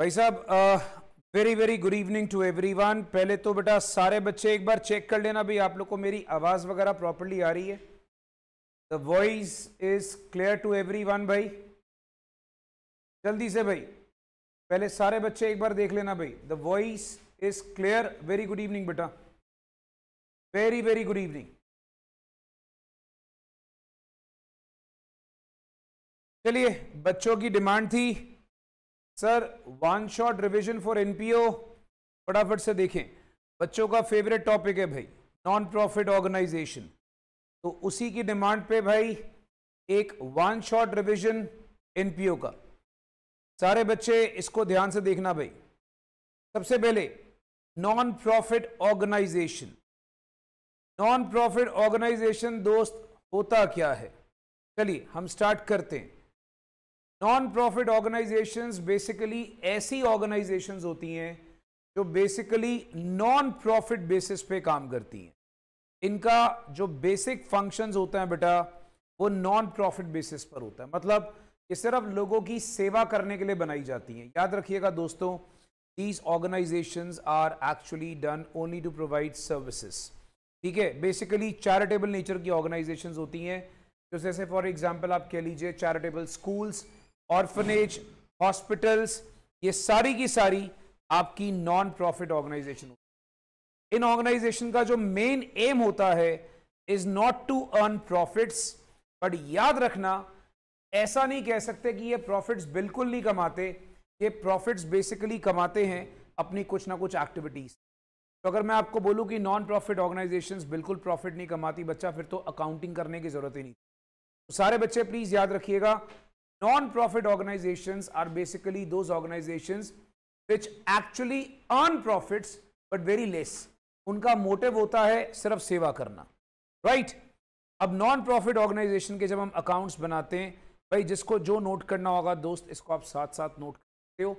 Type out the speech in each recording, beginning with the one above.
भाई साहब very very good evening to everyone पहले तो बेटा सारे बच्चे एक बार चेक कर लेना भाई आप लोग को मेरी आवाज़ वगैरह प्रॉपरली आ रही है the voice is clear to one भाई जल्दी से भाई पहले सारे बच्चे एक बार देख लेना भाई the voice is clear very good evening बेटा वेरी वेरी गुड इवनिंग चलिए बच्चों की डिमांड थी sir one shot revision for NPO फटाफट से देखें बच्चों का फेवरेट टॉपिक है भाई नॉन प्रॉफिट ऑर्गेनाइजेशन तो उसी की डिमांड पे भाई एक वन शॉट रिवीजन एनपीओ का सारे बच्चे इसको ध्यान से देखना भाई सबसे पहले non profit organization non profit organization दोस्त होता क्या है चलिए हम स्टार्ट करते हैं नॉन प्रॉफिट ऑर्गेनाइजेशंस बेसिकली ऐसी ऑर्गेनाइजेशंस होती हैं जो बेसिकली नॉन प्रॉफिट बेसिस पे काम करती हैं इनका जो बेसिक फंक्शंस होता है बेटा वो नॉन प्रॉफिट बेसिस पर होता है मतलब ये सिर्फ लोगों की सेवा करने के लिए बनाई जाती हैं याद रखिएगा दोस्तों these organization are actually done only to provide services ठीक है बेसिकली चैरिटेबल नेचर की ऑर्गेनाइजेशन होती हैं जैसे फॉर एग्जाम्पल आप कह लीजिए चैरिटेबल स्कूल्स ऑर्फनेज हॉस्पिटल्स ये सारी की सारी आपकी नॉन प्रॉफिट ऑर्गेनाइजेशन इन ऑर्गेनाइजेशन का जो मेन एम होता है is not to earn profits but याद रखना ऐसा नहीं कह सकते कि ये प्रॉफिट्स बिल्कुल नहीं कमाते ये प्रॉफिट्स बेसिकली कमाते हैं अपनी कुछ ना कुछ एक्टिविटीज तो अगर मैं आपको बोलूं कि नॉन प्रॉफिट ऑर्गेनाइजेशंस बिल्कुल प्रॉफिट नहीं कमाती बच्चा फिर तो अकाउंटिंग करने की ज़रूरत ही नहीं तो सारे बच्चे प्लीज़ याद रखिएगा Non-profit organizations are basically those organizations which actually earn profits but very less. उनका मोटिव होता है सिर्फ सेवा करना राइट right? अब नॉन प्रॉफिट ऑर्गेनाइजेशन के जब हम अकाउंट्स बनाते हैं भाई जिसको जो नोट करना होगा दोस्त इसको आप साथ साथ नोट करते हो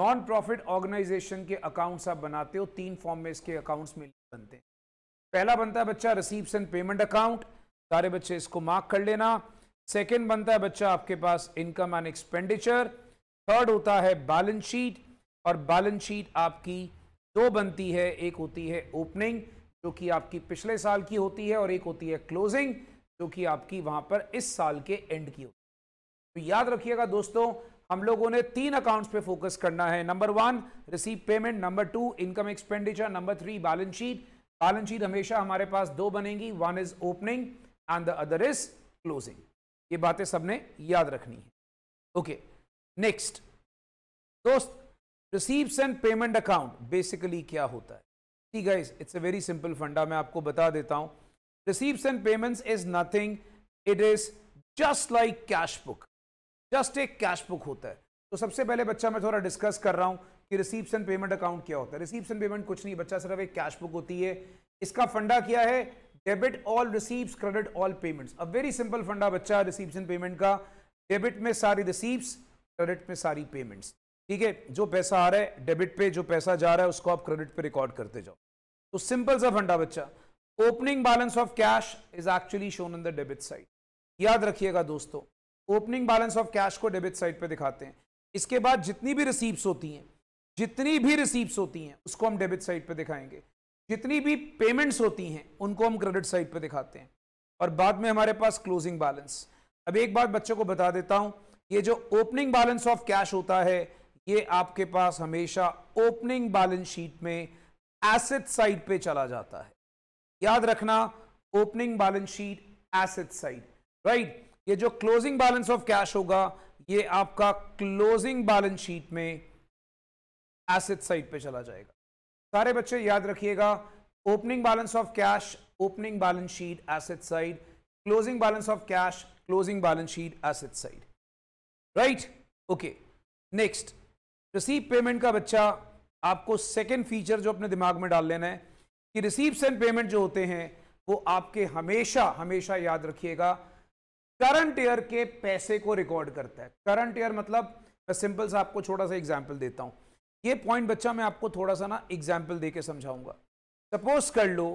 नॉन प्रॉफिट ऑर्गेनाइजेशन के अकाउंट्स आप बनाते हो तीन फॉर्म में इसके अकाउंट्स में बनते हैं पहला बनता है बच्चा रिसीप्स एंड पेमेंट अकाउंट सारे बच्चे इसको मार्क कर लेना सेकेंड बनता है बच्चा आपके पास इनकम एंड एक्सपेंडिचर थर्ड होता है बैलेंस शीट और बैलेंस शीट आपकी दो बनती है एक होती है ओपनिंग जो कि आपकी पिछले साल की होती है और एक होती है क्लोजिंग जो कि आपकी वहां पर इस साल के एंड की होती है तो याद रखिएगा दोस्तों हम लोगों ने तीन अकाउंट्स पे फोकस करना है number one receive payment number two income expenditure number three balance sheet balance sheet हमेशा हमारे पास दो बनेगी one is opening and the other is closing ये बातें सबने याद रखनी है ओके नेक्स्ट दोस्त receives and payment account basically क्या होता है see guys it's a very simple funda मैं आपको बता देता हूं receives and payments is nothing it is just like cash book just एक कैश बुक होता है तो सबसे पहले बच्चा मैं थोड़ा डिस्कस कर रहा हूं कि रिसीप्स एंड पेमेंट अकाउंट क्या होता है रिसीप्स एंड पेमेंट कुछ नहीं बच्चा सिर्फ एक कैश बुक होती है इसका फंडा क्या है debit all receives credit all payments a very simple funda बच्चा रिसीव्स एंड पेमेंट का डेबिट में सारी रिसीव्स क्रेडिट में सारी पेमेंट्स ठीक है जो पैसा आ रहा है डेबिट पे जो पैसा जा रहा है उसको आप क्रेडिट पे रिकॉर्ड करते जाओ तो सिंपल सा फंडा बच्चा opening balance of cash is actually shown in the debit side याद रखिएगा दोस्तों ओपनिंग बैलेंस ऑफ कैश को डेबिट साइड पे दिखाते हैं इसके बाद जितनी भी रिसीप्स होती हैं जितनी भी रिसीप्स होती हैं उसको हम डेबिट साइड पे दिखाएंगे जितनी भी पेमेंट्स होती हैं उनको हम क्रेडिट साइड पे दिखाते हैं और बाद में हमारे पास क्लोजिंग बैलेंस अब एक बात बच्चों को बता देता हूं ये जो ओपनिंग बैलेंस ऑफ कैश होता है ये आपके पास हमेशा ओपनिंग बैलेंस शीट में एसेट साइड पे चला जाता है याद रखना opening balance sheet asset side right ये जो क्लोजिंग बैलेंस ऑफ कैश होगा ये आपका क्लोजिंग बैलेंस शीट में एसेट साइड पे चला जाएगा सारे बच्चे याद रखिएगा opening balance of cash opening balance sheet asset side closing balance of cash closing balance sheet asset side right okay next receive payment का बच्चा आपको सेकेंड फीचर जो अपने दिमाग में डाल लेना है कि रिसीव एंड पेमेंट जो होते हैं वो आपके हमेशा हमेशा याद रखिएगा करंट ईयर के पैसे को रिकॉर्ड करता है करंट ईयर मतलब मैं सिंपल सा आपको छोटा सा एग्जाम्पल देता हूं ये पॉइंट बच्चा मैं आपको थोड़ा सा ना एग्जाम्पल देकर समझाऊंगा सपोज कर लो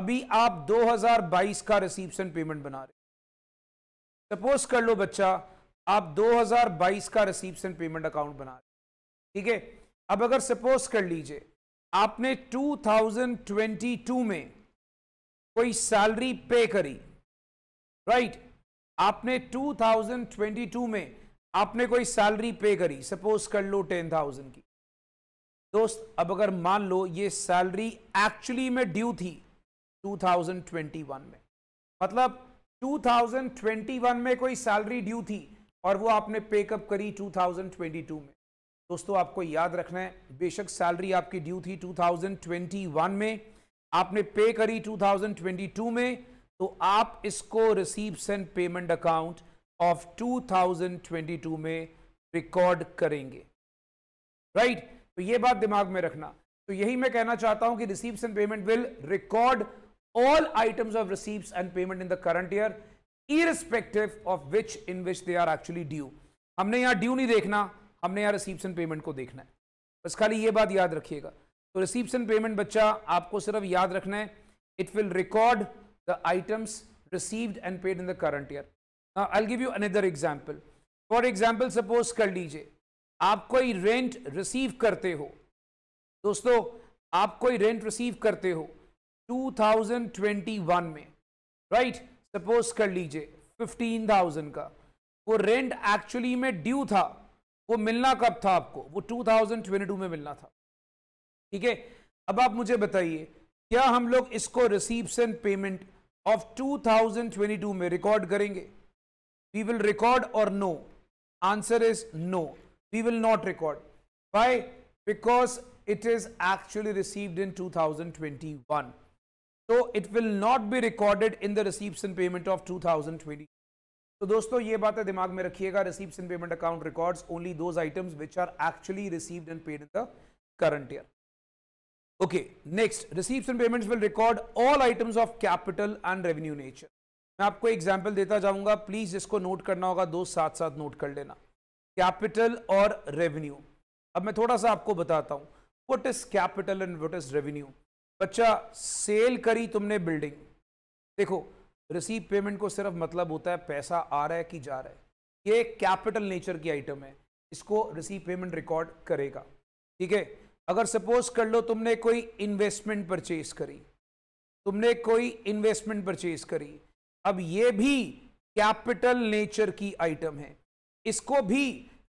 अभी आप 2022 का रिसीप्शन पेमेंट बना रहे सपोज कर लो बच्चा आप 2022 का रिसीप्शन पेमेंट अकाउंट बना रहे ठीक है अब अगर सपोज कर लीजिए आपने 2022 में कोई सैलरी पे करी राइट right? आपने 2022 में आपने कोई सैलरी पे करी सपोज कर लो 10,000 की दोस्त अब अगर मान लो ये सैलरी एक्चुअली में ड्यू थी 2021 में मतलब 2021 में कोई सैलरी ड्यू थी और वो आपने पेकअप करी 2022 में दोस्तों आपको याद रखना है बेशक सैलरी आपकी ड्यू थी 2021 में आपने पे करी 2022 में तो आप इसको receipts and payment account of 2022 में रिकॉर्ड करेंगे राइट right? तो ये बात दिमाग में रखना तो यही मैं कहना चाहता हूं कि receipts and payment will record all items of receipts and payment in the current year irrespective of which in which they are actually due हमने यहां ड्यू नहीं देखना हमने यहां रिसीप्स एंड पेमेंट को देखना है बस खाली ये बात याद रखिएगा तो रिसीप्स एंड पेमेंट बच्चा आपको सिर्फ याद रखना है it will record the items received and paid in the current year I give you another example for example suppose कर लीजिए आप कोई रेंट रिसीव करते हो दोस्तों आप कोई रेंट रिसीव करते हो 2021 में राइट सपोज कर लीजिए 15,000 का वो रेंट एक्चुअली में ड्यू था वो मिलना कब था आपको वो 2022 में मिलना था ठीक है अब आप मुझे बताइए क्या हम लोग इसको रिसीव्स एंड पेमेंट ऑफ 2022 में रिकॉर्ड करेंगे वी विल रिकॉर्ड और no answer is no we will not record. Why? Because it is actually received in 2021. So it will not be recorded in the receipts and payment of 2020. So dosto, ye baat hai, mein receipts and payment account records only those items which are actually received and paid in the current year. Okay, next, receipts and payments will record all items of capital and revenue nature. I will give you an example, deta please note this note, note kar lena. Capital और revenue अब मैं थोड़ा सा आपको बताता हूं what is capital and what is revenue बच्चा sale करी तुमने बिल्डिंग देखो रिसीव पेमेंट को सिर्फ मतलब होता है पैसा आ रहा है कि जा रहा है ये कैपिटल नेचर की आइटम है इसको रिसीव पेमेंट रिकॉर्ड करेगा ठीक है अगर सपोज कर लो तुमने कोई इन्वेस्टमेंट परचेज करी तुमने कोई इन्वेस्टमेंट परचेज करी अब ये भी कैपिटल नेचर की आइटम है इसको भी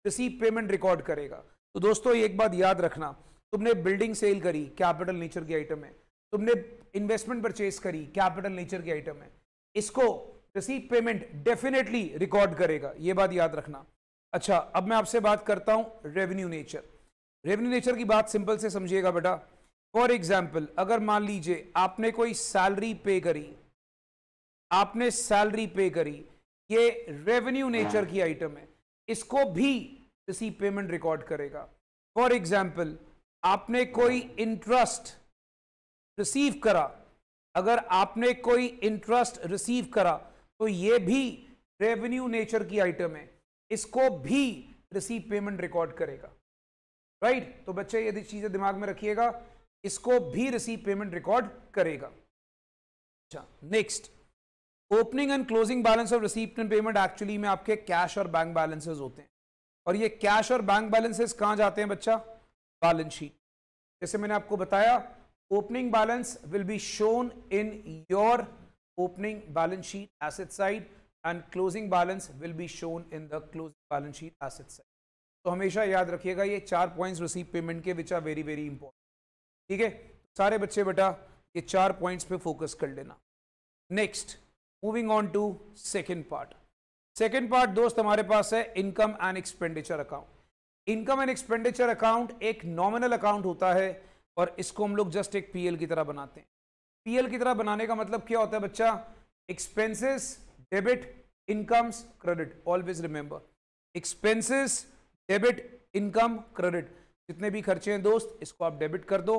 रिसीव पेमेंट रिकॉर्ड करेगा तो दोस्तों एक बात याद रखना तुमने बिल्डिंग सेल करी कैपिटल नेचर की आइटम है तुमने इन्वेस्टमेंट परचेज करी कैपिटल नेचर की आइटम है इसको रिसीव पेमेंट डेफिनेटली रिकॉर्ड करेगा ये बात याद रखना अच्छा अब मैं आपसे बात करता हूं रेवेन्यू नेचर रेवेन्यू नेचर की बात सिंपल से समझिएगा बेटा फॉर एग्जाम्पल अगर मान लीजिए आपने कोई सैलरी पे करी आपने सैलरी पे करी ये रेवेन्यू नेचर की आइटम है इसको भी किसी पेमेंट रिकॉर्ड करेगा फॉर एग्जाम्पल आपने कोई इंटरेस्ट रिसीव करा अगर आपने कोई इंटरेस्ट रिसीव करा तो ये भी रेवेन्यू नेचर की आइटम है इसको भी रिसीव पेमेंट रिकॉर्ड करेगा राइट right? तो बच्चे ये चीजें दिमाग में रखिएगा इसको भी रिसीव पेमेंट रिकॉर्ड करेगा अच्छा next opening and closing balance और रिसीप्ट एंड पेमेंट एक्चुअली में आपके कैश और बैंक बैलेंसेज होते हैं और ये कैश और बैंक बैलेंसेज कहाँ जाते हैं बच्चा बैलेंस शीट जैसे मैंने आपको बताया opening balance will be shown in your opening balance sheet asset side and closing balance will be shown in the closing balance sheet asset side तो हमेशा याद रखिएगा ये चार पॉइंट्स रिसीव पेमेंट के which are very very important ठीक है सारे बच्चे बेटा ये चार पॉइंट्स पे फोकस कर लेना next moving on to second part second part दोस्त हमारे पास है income and expenditure account income and expenditure account एक नॉमिनल अकाउंट होता है और इसको हम लोग जस्ट एक पीएल की तरह बनाते हैं पीएल की तरह बनाने का मतलब क्या होता है बच्चा expenses debit incomes credit always remember expenses debit income credit जितने भी खर्चे हैं दोस्त इसको आप डेबिट कर दो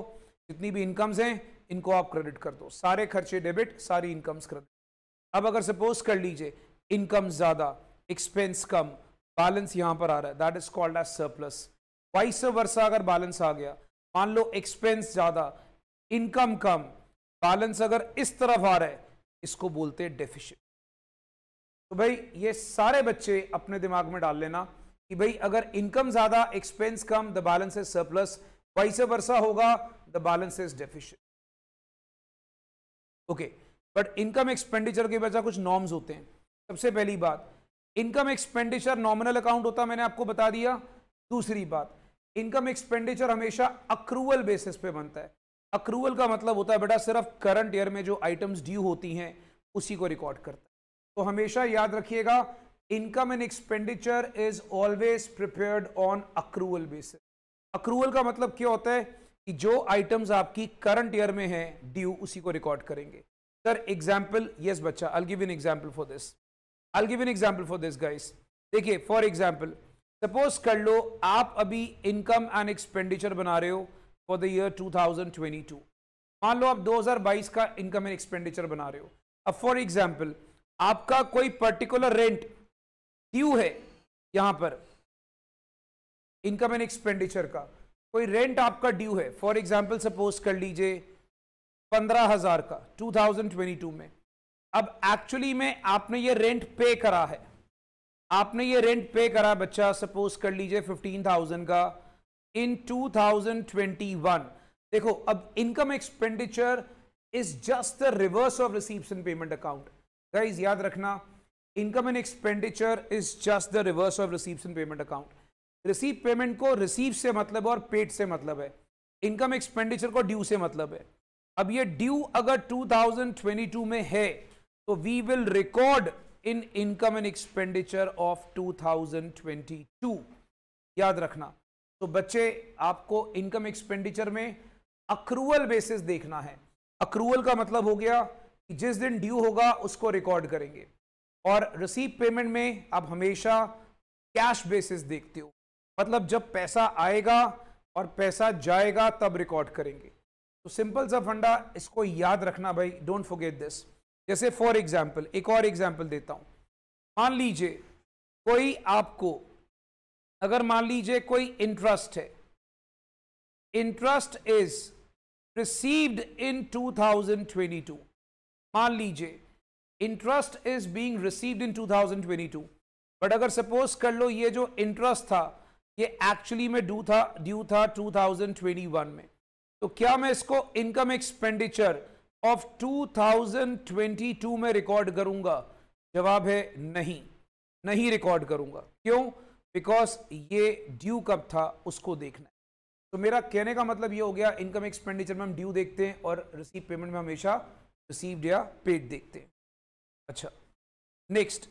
जितनी भी इनकम्स हैं इनको आप क्रेडिट कर दो सारे खर्चे डेबिट सारी इनकम्स क्रेडिट अब अगर सपोज कर लीजिए इनकम ज़्यादा एक्सपेंस कम बैलेंस यहां पर आ रहा है that is called as surplus vice versa अगर बैलेंस आ गया मान लो एक्सपेंस ज़्यादा इनकम कम बैलेंस अगर इस तरफ आ रहा है इसको बोलते हैं डेफिशिट तो भाई ये सारे बच्चे अपने दिमाग में डाल लेना कि भाई अगर इनकम ज़्यादा एक्सपेंस कम the balance is surplus vice versa होगा the balance is deficit okay okay. But income expenditure के वजह कुछ नॉर्म्स होते हैं सबसे पहली बात इनकम एक्सपेंडिचर नॉमिनल अकाउंट होता मैंने आपको बता दिया दूसरी बात इनकम एक्सपेंडिचर हमेशा अक्रूवल बेसिस पे बनता है अक्रूवल का मतलब होता है बेटा सिर्फ करंट ईयर में जो आइटम्स ड्यू होती हैं उसी को रिकॉर्ड करता है तो हमेशा याद रखिएगा income and expenditure is always prepared on accrual basis accrual का मतलब क्या होता है कि जो आइटम्स आपकी करंट ईयर में है ड्यू उसी को रिकॉर्ड करेंगे सर एग्जाम्पल यस बच्चा I give an example for this I give an example for this guys देखिए फॉर एग्जाम्पल सपोज कर लो आप अभी इनकम एंड एक्सपेंडिचर बना रहे हो फॉर द ईयर 2022 मान लो आप 2022 का इनकम एंड एक्सपेंडिचर बना रहे हो अब फॉर एग्जाम्पल आपका कोई पर्टिकुलर रेंट ड्यू है यहां पर इनकम एंड एक्सपेंडिचर का कोई रेंट आपका ड्यू है फॉर एग्जाम्पल सपोज कर लीजिए पंद्रह हजार का 2022 में अब एक्चुअली में आपने ये रेंट पे करा है आपने ये रेंट पे करा बच्चा सपोज कर लीजिए 15,000 का इन 2021 देखो अब income expenditure is just the reverse of receipts and payment account guys याद रखना income and expenditure is just the reverse of receipts and payment account receive payment को रिसीव से मतलब और पेड से मतलब है इनकम एक्सपेंडिचर को ड्यू से मतलब है अब ये ड्यू अगर 2022 में है तो we will record in income and expenditure of 2022 याद रखना तो बच्चे आपको इनकम एक्सपेंडिचर में अक्रूवल बेसिस देखना है अक्रूवल का मतलब हो गया कि जिस दिन ड्यू होगा उसको रिकॉर्ड करेंगे और रिसीव पेमेंट में आप हमेशा कैश बेसिस देखते हो मतलब जब पैसा आएगा और पैसा जाएगा तब रिकॉर्ड करेंगे तो सिंपल सा फंडा इसको याद रखना भाई डोंट फोगेट दिस जैसे फॉर एग्जाम्पल एक और एग्जाम्पल देता हूं मान लीजिए कोई आपको अगर मान लीजिए कोई इंटरेस्ट है इंटरेस्ट इज रिसीव्ड इन 2022 मान लीजिए interest is being received in 2022 but अगर सपोज कर लो ये जो इंटरेस्ट था ये एक्चुअली में ड्यू था ड्यू था 2021 में तो क्या मैं इसको इनकम एक्सपेंडिचर ऑफ 2022 में रिकॉर्ड करूंगा जवाब है नहीं नहीं रिकॉर्ड करूंगा क्यों बिकॉज ये ड्यू कब था उसको देखना है तो मेरा कहने का मतलब ये हो गया इनकम एक्सपेंडिचर में हम ड्यू देखते हैं और रिसीव पेमेंट में हमेशा रिसीव्ड या पेड देखते हैं अच्छा next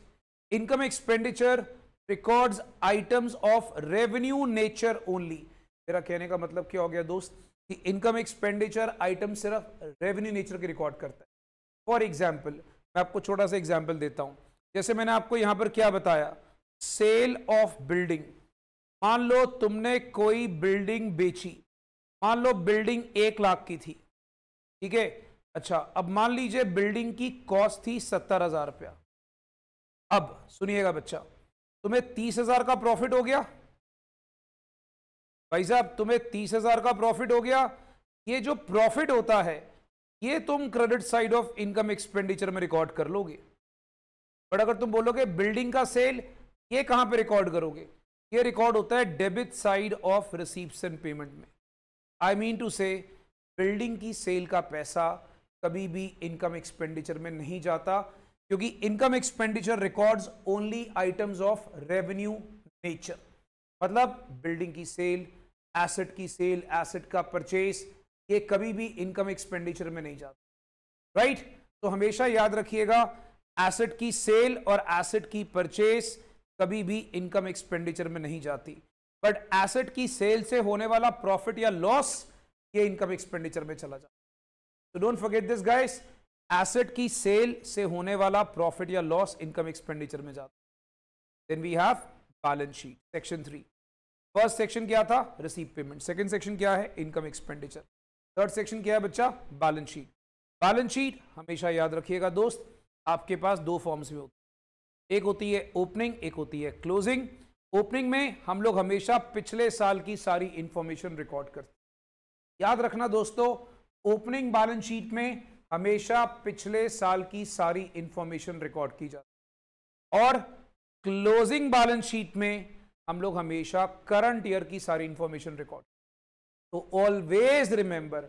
income expenditure records items of revenue nature only मेरा कहने का मतलब क्या हो गया दोस्त कि इनकम एक्सपेंडिचर आइटम सिर्फ रेवेन्यू नेचर के रिकॉर्ड करता है फॉर एग्जाम्पल मैं आपको छोटा सा एग्जाम्पल देता हूँ जैसे मैंने आपको यहाँ पर क्या बताया सेल ऑफ बिल्डिंग मान लो तुमने कोई बिल्डिंग बेची मान लो बिल्डिंग एक लाख की थी ठीक है अच्छा अब मान लीजिए बिल्डिंग की कॉस्ट थी सत्तर हजार रुपया अब सुनिएगा बच्चा तुम्हें तीस हजार का प्रॉफिट हो गया भाई साहब तुम्हें तीस हजार का प्रॉफिट हो गया ये जो प्रॉफिट होता है ये तुम credit side of income expenditure में रिकॉर्ड कर लोगे बट अगर तुम बोलोगे बिल्डिंग का सेल ये कहां पे रिकॉर्ड करोगे ये रिकॉर्ड होता है debit side of receipts and payment में I mean to say building की सेल का पैसा कभी भी इनकम एक्सपेंडिचर में नहीं जाता क्योंकि income expenditure records only items of revenue nature मतलब बिल्डिंग की सेल एसेट की सेल एसेट का परचेस ये कभी भी इनकम एक्सपेंडिचर में नहीं जाता राइट right? तो हमेशा याद रखिएगा एसेट की सेल और एसेट की परचेस कभी भी इनकम एक्सपेंडिचर में नहीं जाती बट एसेट की सेल से होने वाला प्रॉफिट या लॉस ये इनकम एक्सपेंडिचर में चला जाता तो don't forget this guys asset की सेल से होने वाला प्रॉफिट या लॉस इनकम एक्सपेंडिचर में जाता then we have balance sheet section three first section क्या था रिसीव पेमेंट सेकंड सेक्शन क्या है इनकम एक्सपेंडिचर थर्ड सेक्शन क्या है बच्चा बैलेंस शीट बैलेंस शीट हमेशा याद रखिएगा दोस्त आपके पास दो फॉर्म्स में होती एक होती है ओपनिंग एक होती है क्लोजिंग ओपनिंग में हम लोग हमेशा पिछले साल की सारी इंफॉर्मेशन रिकॉर्ड करते याद रखना दोस्तों ओपनिंग बैलेंस शीट में हमेशा पिछले साल की सारी इंफॉर्मेशन रिकॉर्ड की जाती है और क्लोजिंग बैलेंस शीट में हम लोग हमेशा करंट ईयर की सारी इंफॉर्मेशन रिकॉर्ड तो always remember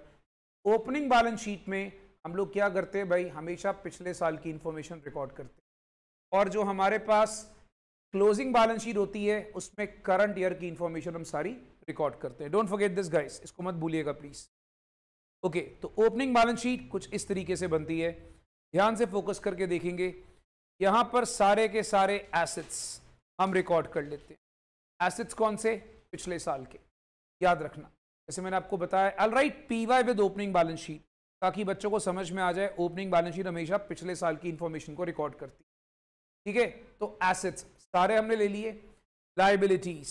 opening balance sheet में हम लोग क्या करते हैं भाई हमेशा पिछले साल की इंफॉर्मेशन रिकॉर्ड करते हैं और जो हमारे पास क्लोजिंग बैलेंस शीट होती है उसमें करंट ईयर की इंफॉर्मेशन हम सारी रिकॉर्ड करते हैं डोंट फॉरगेट दिस गाइस इसको मत भूलिएगा प्लीज ओके तो ओपनिंग बैलेंस शीट कुछ इस तरीके से बनती है ध्यान से फोकस करके देखेंगे यहाँ पर सारे के सारे एसेट्स हम रिकॉर्ड कर लेते हैं एसिड्स कौन से पिछले साल के याद रखना जैसे मैंने आपको बताया all right P Y with opening balance sheet ताकि बच्चों को समझ में आ जाए ओपनिंग बैलेंस शीट हमेशा पिछले साल की इंफॉर्मेशन को रिकॉर्ड करती ठीक है तो एसेट्स सारे हमने ले लिए लाइबिलिटीज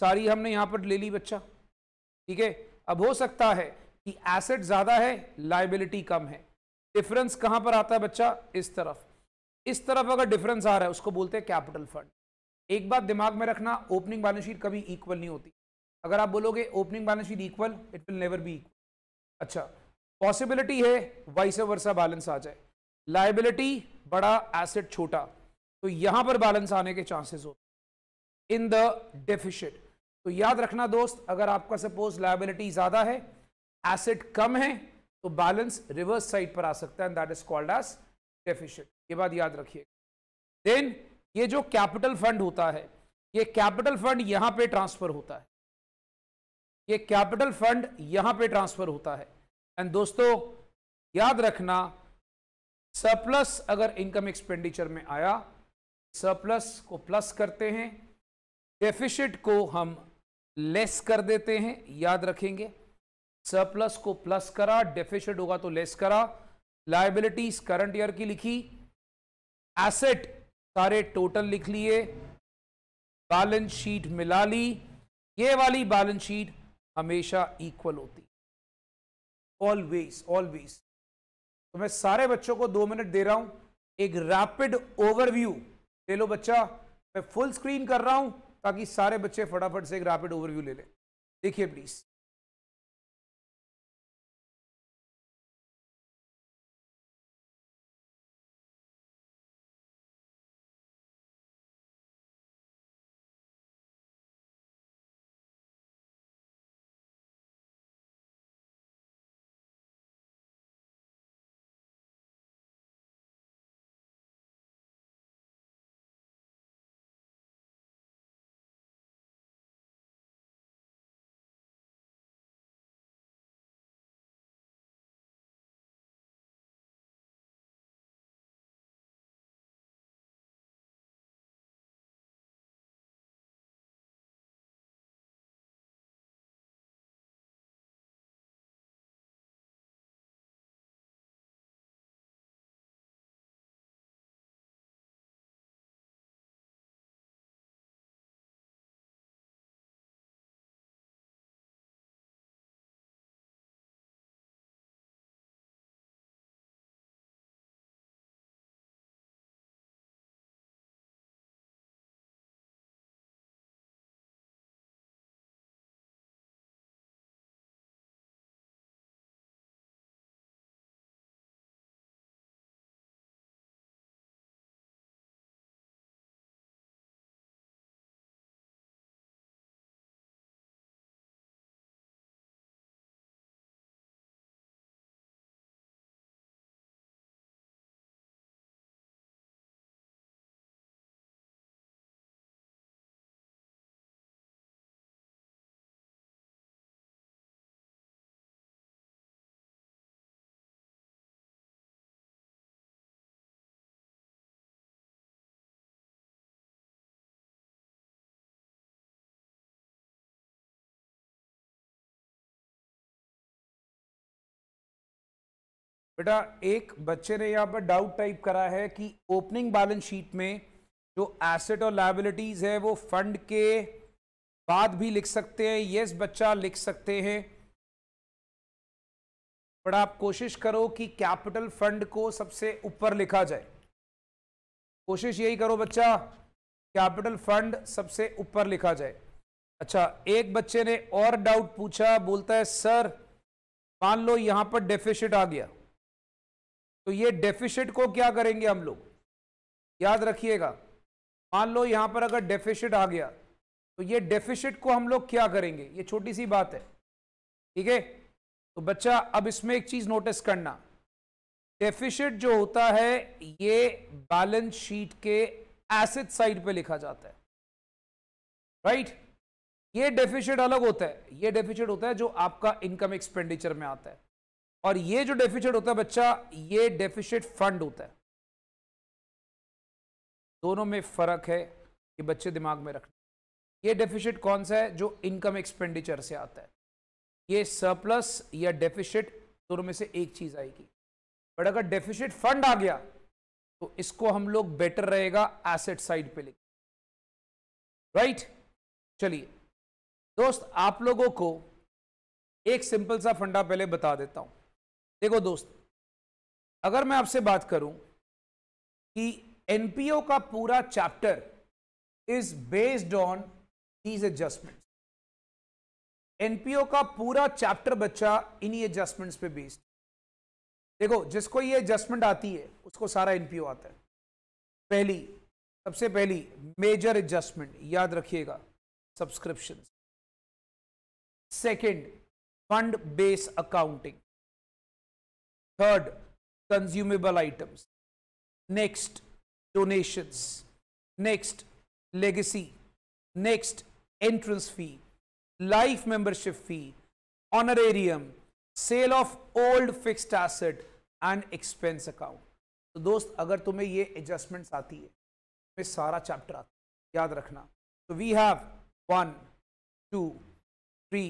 सारी हमने यहाँ पर ले ली बच्चा ठीक है अब हो सकता है कि एसेट ज़्यादा है लाइबिलिटी कम है डिफरेंस कहाँ पर आता है बच्चा इस तरफ इस तरफ अगर डिफरेंस आ रहा है उसको बोलते हैं कैपिटल फंड एक बात दिमाग में रखना ओपनिंग बैलेंस शीट कभी इक्वल नहीं होती अगर आप बोलोगे opening balance sheet equal it will never be equal अच्छा पॉसिबिलिटी है वाइस वर्सा बैलेंस आ जाए लाइबिलिटी बड़ा एसेट छोटा तो यहां पर बैलेंस आने के चांसेस होते इन द डेफिशिट तो याद रखना दोस्त अगर आपका सपोज लाइबिलिटी ज्यादा है एसेट कम है तो बैलेंस रिवर्स साइड पर आ सकता है that is called as deficit ये बात याद रखिए देन ये जो कैपिटल फंड होता है ये कैपिटल फंड यहां पे ट्रांसफर होता है ये कैपिटल फंड यहां पे ट्रांसफर होता है एंड दोस्तों याद रखना सरप्लस अगर इनकम एक्सपेंडिचर में आया सरप्लस को प्लस करते हैं डेफिशिट को हम लेस कर देते हैं याद रखेंगे सरप्लस को प्लस करा डेफिशिट होगा तो लेस करा लाइबिलिटीज करंट ईयर की लिखी एसेट सारे टोटल लिख लिए बैलेंस शीट मिला ली ये वाली बैलेंस शीट हमेशा इक्वल होती ऑलवेज ऑलवेज तो मैं सारे बच्चों को दो मिनट दे रहा हूं एक रैपिड ओवरव्यू ले लो बच्चा मैं फुल स्क्रीन कर रहा हूं ताकि सारे बच्चे फटाफट से एक रैपिड ओवरव्यू ले लें देखिए प्लीज़ बेटा एक बच्चे ने यहाँ पर डाउट टाइप करा है कि ओपनिंग बैलेंस शीट में जो एसेट और लाइबिलिटीज है वो फंड के बाद भी लिख सकते हैं यस बच्चा लिख सकते हैं बट आप कोशिश करो कि कैपिटल फंड को सबसे ऊपर लिखा जाए कोशिश यही करो बच्चा कैपिटल फंड सबसे ऊपर लिखा जाए अच्छा एक बच्चे ने और डाउट पूछा बोलता है सर मान लो यहां पर डेफिशिट आ गया तो ये डेफिसिट को क्या करेंगे हम लोग याद रखिएगा मान लो यहां पर अगर डेफिसिट आ गया तो ये डेफिसिट को हम लोग क्या करेंगे ये छोटी सी बात है ठीक है तो बच्चा अब इसमें एक चीज़ नोटिस करना डेफिसिट जो होता है ये बैलेंस शीट के एसिड साइड पे लिखा जाता है राइट ये डेफिसिट अलग होता है ये डेफिसिट होता है जो आपका इनकम एक्सपेंडिचर में आता है और ये जो डेफिशिट होता है बच्चा ये डेफिशिट फंड होता है दोनों में फर्क है कि बच्चे दिमाग में रखना ये डेफिशिट कौन सा है जो इनकम एक्सपेंडिचर से आता है ये सरप्लस या डेफिशिट दोनों में से एक चीज आएगी बट अगर डेफिशिट फंड आ गया तो इसको हम लोग बेटर रहेगा एसेट साइड पे लेके राइट चलिए दोस्त आप लोगों को एक सिंपल सा फंडा पहले बता देता हूं देखो दोस्त अगर मैं आपसे बात करूं कि एनपीओ का पूरा chapter is based on these adjustment NPO का पूरा चैप्टर बच्चा इन्हीं एडजस्टमेंट्स पे बेस्ड देखो जिसको ये एडजस्टमेंट आती है उसको सारा एनपीओ आता है पहली सबसे पहली मेजर एडजस्टमेंट याद रखिएगा subscription second fund base accounting third consumable items next donations next legacy next entrance fee life membership fee honorarium sale of old fixed asset and expense account तो दोस्त अगर तुम्हें ये एडजस्टमेंट्स आती है मैं सारा चैप्टर आता याद रखना तो we have one two three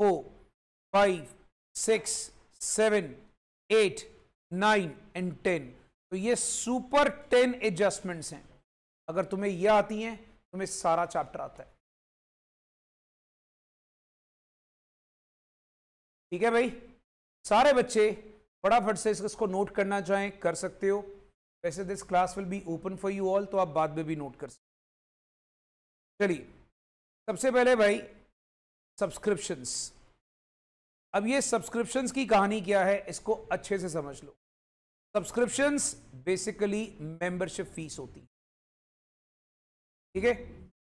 four five six seven eight nine and ten तो ये सुपर टेन एडजस्टमेंट्स हैं अगर तुम्हें ये आती हैं तुम्हें सारा चैप्टर आता है ठीक है भाई सारे बच्चे फटाफट से इसको नोट करना चाहें कर सकते हो वैसे this class will be open for you all तो आप बाद में भी नोट कर सकते चलिए सबसे पहले भाई सब्सक्रिप्शंस अब ये सब्सक्रिप्शंस की कहानी क्या है इसको अच्छे से समझ लो सब्सक्रिप्शंस बेसिकली मेंबरशिप फीस होती ठीक है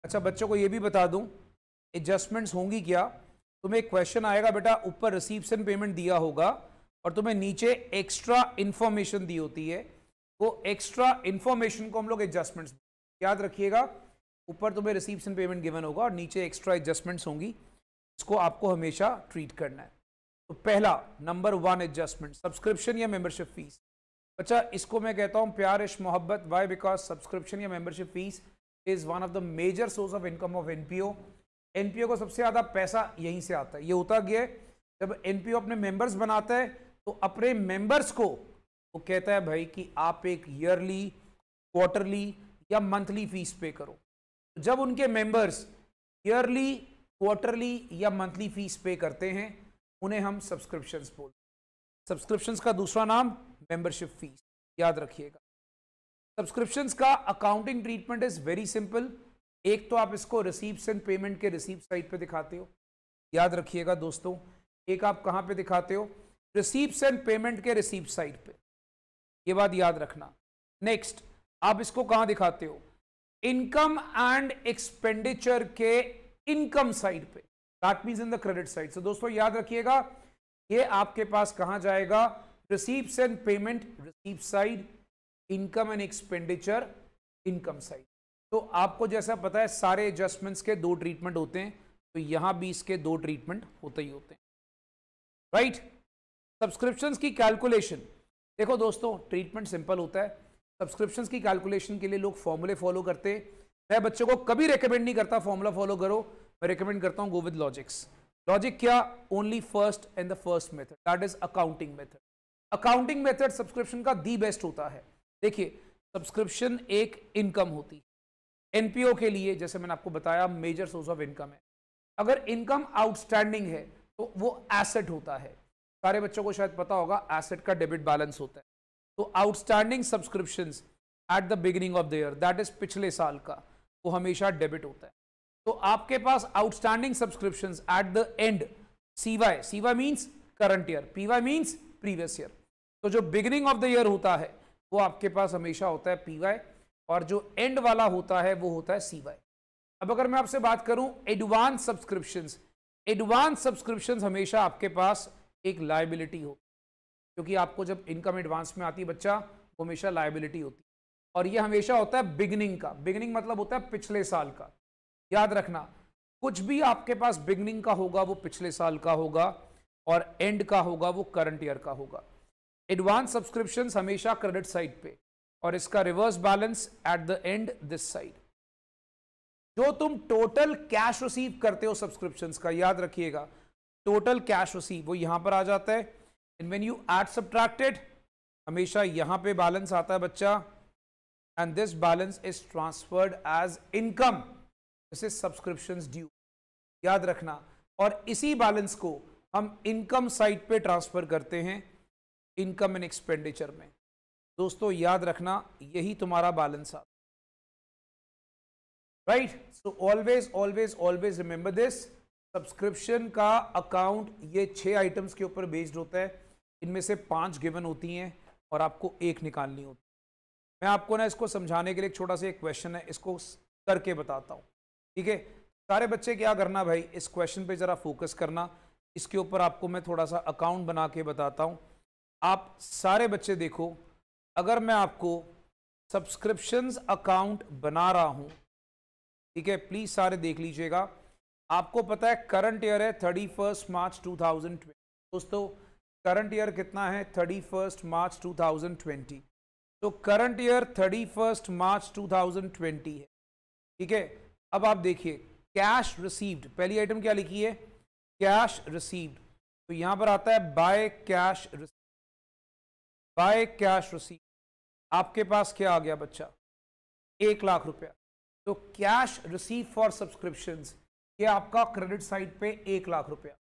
अच्छा बच्चों को ये भी बता दूं एडजस्टमेंट्स होंगी क्या तुम्हें क्वेश्चन आएगा बेटा ऊपर रिसीप्शन पेमेंट दिया होगा और तुम्हें नीचे एक्स्ट्रा इन्फॉर्मेशन दी होती है वो एक्स्ट्रा इन्फॉर्मेशन को हम लोग एडजस्टमेंट्स याद रखिएगा ऊपर तुम्हें रिसीप्शन पेमेंट गिवन होगा और नीचे एक्स्ट्रा एडजस्टमेंट्स होंगी इसको आपको हमेशा ट्रीट करना है तो पहला नंबर वन एडजस्टमेंट सब्सक्रिप्शन या मेंबरशिप फीस अच्छा इसको मैं कहता हूँ प्यार इश मोहब्बत वाई बिकॉज सब्सक्रिप्शन या membership fee is one of the major source of income of NPO NPO को सबसे ज़्यादा पैसा यहीं से आता है ये होता गया है जब एनपीओ अपने मेंबर्स बनाता है तो अपने मेंबर्स को वो तो कहता है भाई कि आप एक ईयरली क्वार्टरली या मंथली फीस पे करो जब उनके मेंबर्स ईयरली क्वार्टरली या मंथली फीस पे करते हैं उन्हें हम सब्सक्रिप्शंस बोलते हैं सब्सक्रिप्शंस का दूसरा नाम मेंबरशिप फीस याद रखिएगा सब्सक्रिप्शंस का accounting treatment is very simple एक तो आप इसको रिसीप्स एंड पेमेंट के रिसीप साइट पे दिखाते हो याद रखिएगा दोस्तों एक आप कहाँ पे दिखाते हो रिसीप्स एंड पेमेंट के रिसीप साइट पे ये बात याद रखना नेक्स्ट आप इसको कहाँ दिखाते हो इनकम एंड एक्सपेंडिचर के इनकम साइड पे that mean in the credit side so दोस्तों याद रखिएगा ये आपके पास कहा जाएगा receipts and payment receipt side income and expenditure income side तो आपको जैसा पता है सारे एडजस्टमेंट्स के दो ट्रीटमेंट होते हैं तो यहां भी इसके दो ट्रीटमेंट होते ही होते हैं राइट सब्सक्रिप्शंस की कैलकुलेशन देखो दोस्तों ट्रीटमेंट सिंपल होता है सब्सक्रिप्शंस की कैलकुलेशन के लिए लोग फॉर्मूले फॉलो करते हैं मैं बच्चों को कभी रेकमेंड नहीं करता फॉर्मूला फॉलो करो मैं रिकमेंड करता हूँ गो विद लॉजिक्स लॉजिक क्या only first and the first method that is accounting method accounting method subscription का दी बेस्ट होता है देखिए सब्सक्रिप्शन एक इनकम होती है एनपीओ के लिए जैसे मैंने आपको बताया मेजर सोर्स ऑफ इनकम है अगर इनकम आउटस्टैंडिंग है तो वो एसेट होता है सारे बच्चों को शायद पता होगा एसेट का डेबिट बैलेंस होता है तो outstanding subscription at the beginning of the year that is पिछले साल का वो हमेशा डेबिट होता है तो आपके पास outstanding subscription at the end CY CY means current year PY means previous year तो जो बिगिनिंग ऑफ द ईयर होता है वो आपके पास हमेशा होता है पीवाई और जो एंड वाला होता है वो होता है सीवाई अब अगर मैं आपसे बात करूं एडवांस सब्सक्रिप्शन एडवांस सब्सक्रिप्शन हमेशा आपके पास एक लाइबिलिटी होती क्योंकि आपको जब इनकम एडवांस में आती है बच्चा वो हमेशा लाइबिलिटी होती और ये हमेशा होता है बिगनिंग का बिगनिंग मतलब होता है पिछले साल का याद रखना कुछ भी आपके पास बिगनिंग का होगा वो पिछले साल का होगा और एंड का होगा वो करंट ईयर का होगा एडवांस सब्सक्रिप्शन हमेशा क्रेडिट साइड पे और इसका reverse balance at the end this side जो तुम टोटल कैश रिसीव करते हो सब्सक्रिप्शन का याद रखिएगा टोटल कैश रिसीव वो यहां पर आ जाता है and when you add subtracted हमेशा यहां पे बैलेंस आता है बच्चा and this balance is transferred as income subscription due याद रखना और इसी बैलेंस को हम इनकम साइड पे ट्रांसफर करते हैं इनकम एंड एक्सपेंडिचर में दोस्तों याद रखना यही तुम्हारा बैलेंस आ right so always always always remember this subscription का अकाउंट ये छह आइटम्स के ऊपर बेस्ड होता है इनमें से पांच गिवन होती हैं और आपको एक निकालनी होती है मैं आपको ना इसको समझाने के लिए एक छोटा सा एक क्वेश्चन है इसको करके बताता हूँ ठीक है सारे बच्चे क्या करना भाई इस क्वेश्चन पे ज़रा फोकस करना इसके ऊपर आपको मैं थोड़ा सा अकाउंट बना के बताता हूँ आप सारे बच्चे देखो अगर मैं आपको सब्सक्रिप्शंस अकाउंट बना रहा हूँ ठीक है प्लीज़ सारे देख लीजिएगा आपको पता है करंट ईयर है thirty first March two thousand twenty दोस्तों करंट ईयर कितना है thirty first March two thousand twenty तो current year thirty first March two thousand twenty है ठीक है अब आप देखिए कैश रिसीव्ड पहली आइटम क्या लिखी है कैश रिसीव्ड तो यहां पर आता है by cash receive by cash receive आपके पास क्या आ गया बच्चा एक लाख रुपया तो कैश रिसीव फॉर सब्सक्रिप्शन ये आपका क्रेडिट साइड पे एक लाख रुपया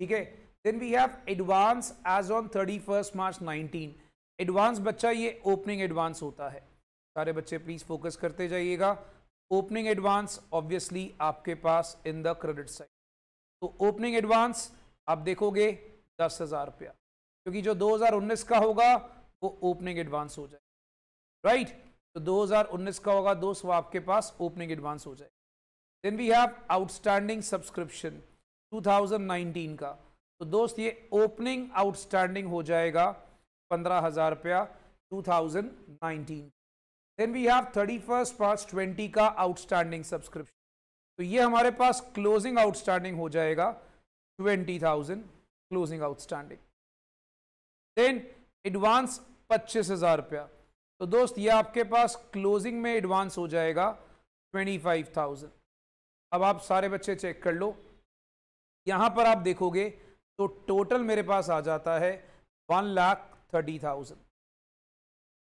ठीक है then we have advance as on thirty first March nineteen advance बच्चा ये ओपनिंग एडवांस होता है सारे बच्चे प्लीज फोकस करते जाइएगा ओपनिंग एडवांस ऑब्वियसली आपके पास इन द क्रेडिट साइड तो ओपनिंग एडवांस आप देखोगे दस हजार रुपया क्योंकि जो 2019 का होगा वो ओपनिंग एडवांस हो जाए राइट right? तो 2019 का होगा दो सौ आपके पास ओपनिंग एडवांस हो जाए then we have outstanding subscription 2019 का तो दोस्त ये ओपनिंग आउटस्टैंडिंग हो जाएगा पंद्रह हजार रुपया two then we have thirty first March twenty का आउटस्टैंडिंग सब्सक्रिप्शन तो ये हमारे पास क्लोजिंग आउटस्टैंडिंग हो जाएगा twenty thousand closing outstanding then advance पच्चीस हजार रुपया तो दोस्त ये आपके पास क्लोजिंग में एडवांस हो जाएगा ट्वेंटी फाइव थाउजेंड अब आप सारे बच्चे चेक कर लो यहाँ पर आप देखोगे तो टोटल मेरे पास आ जाता है one lakh thirty thousand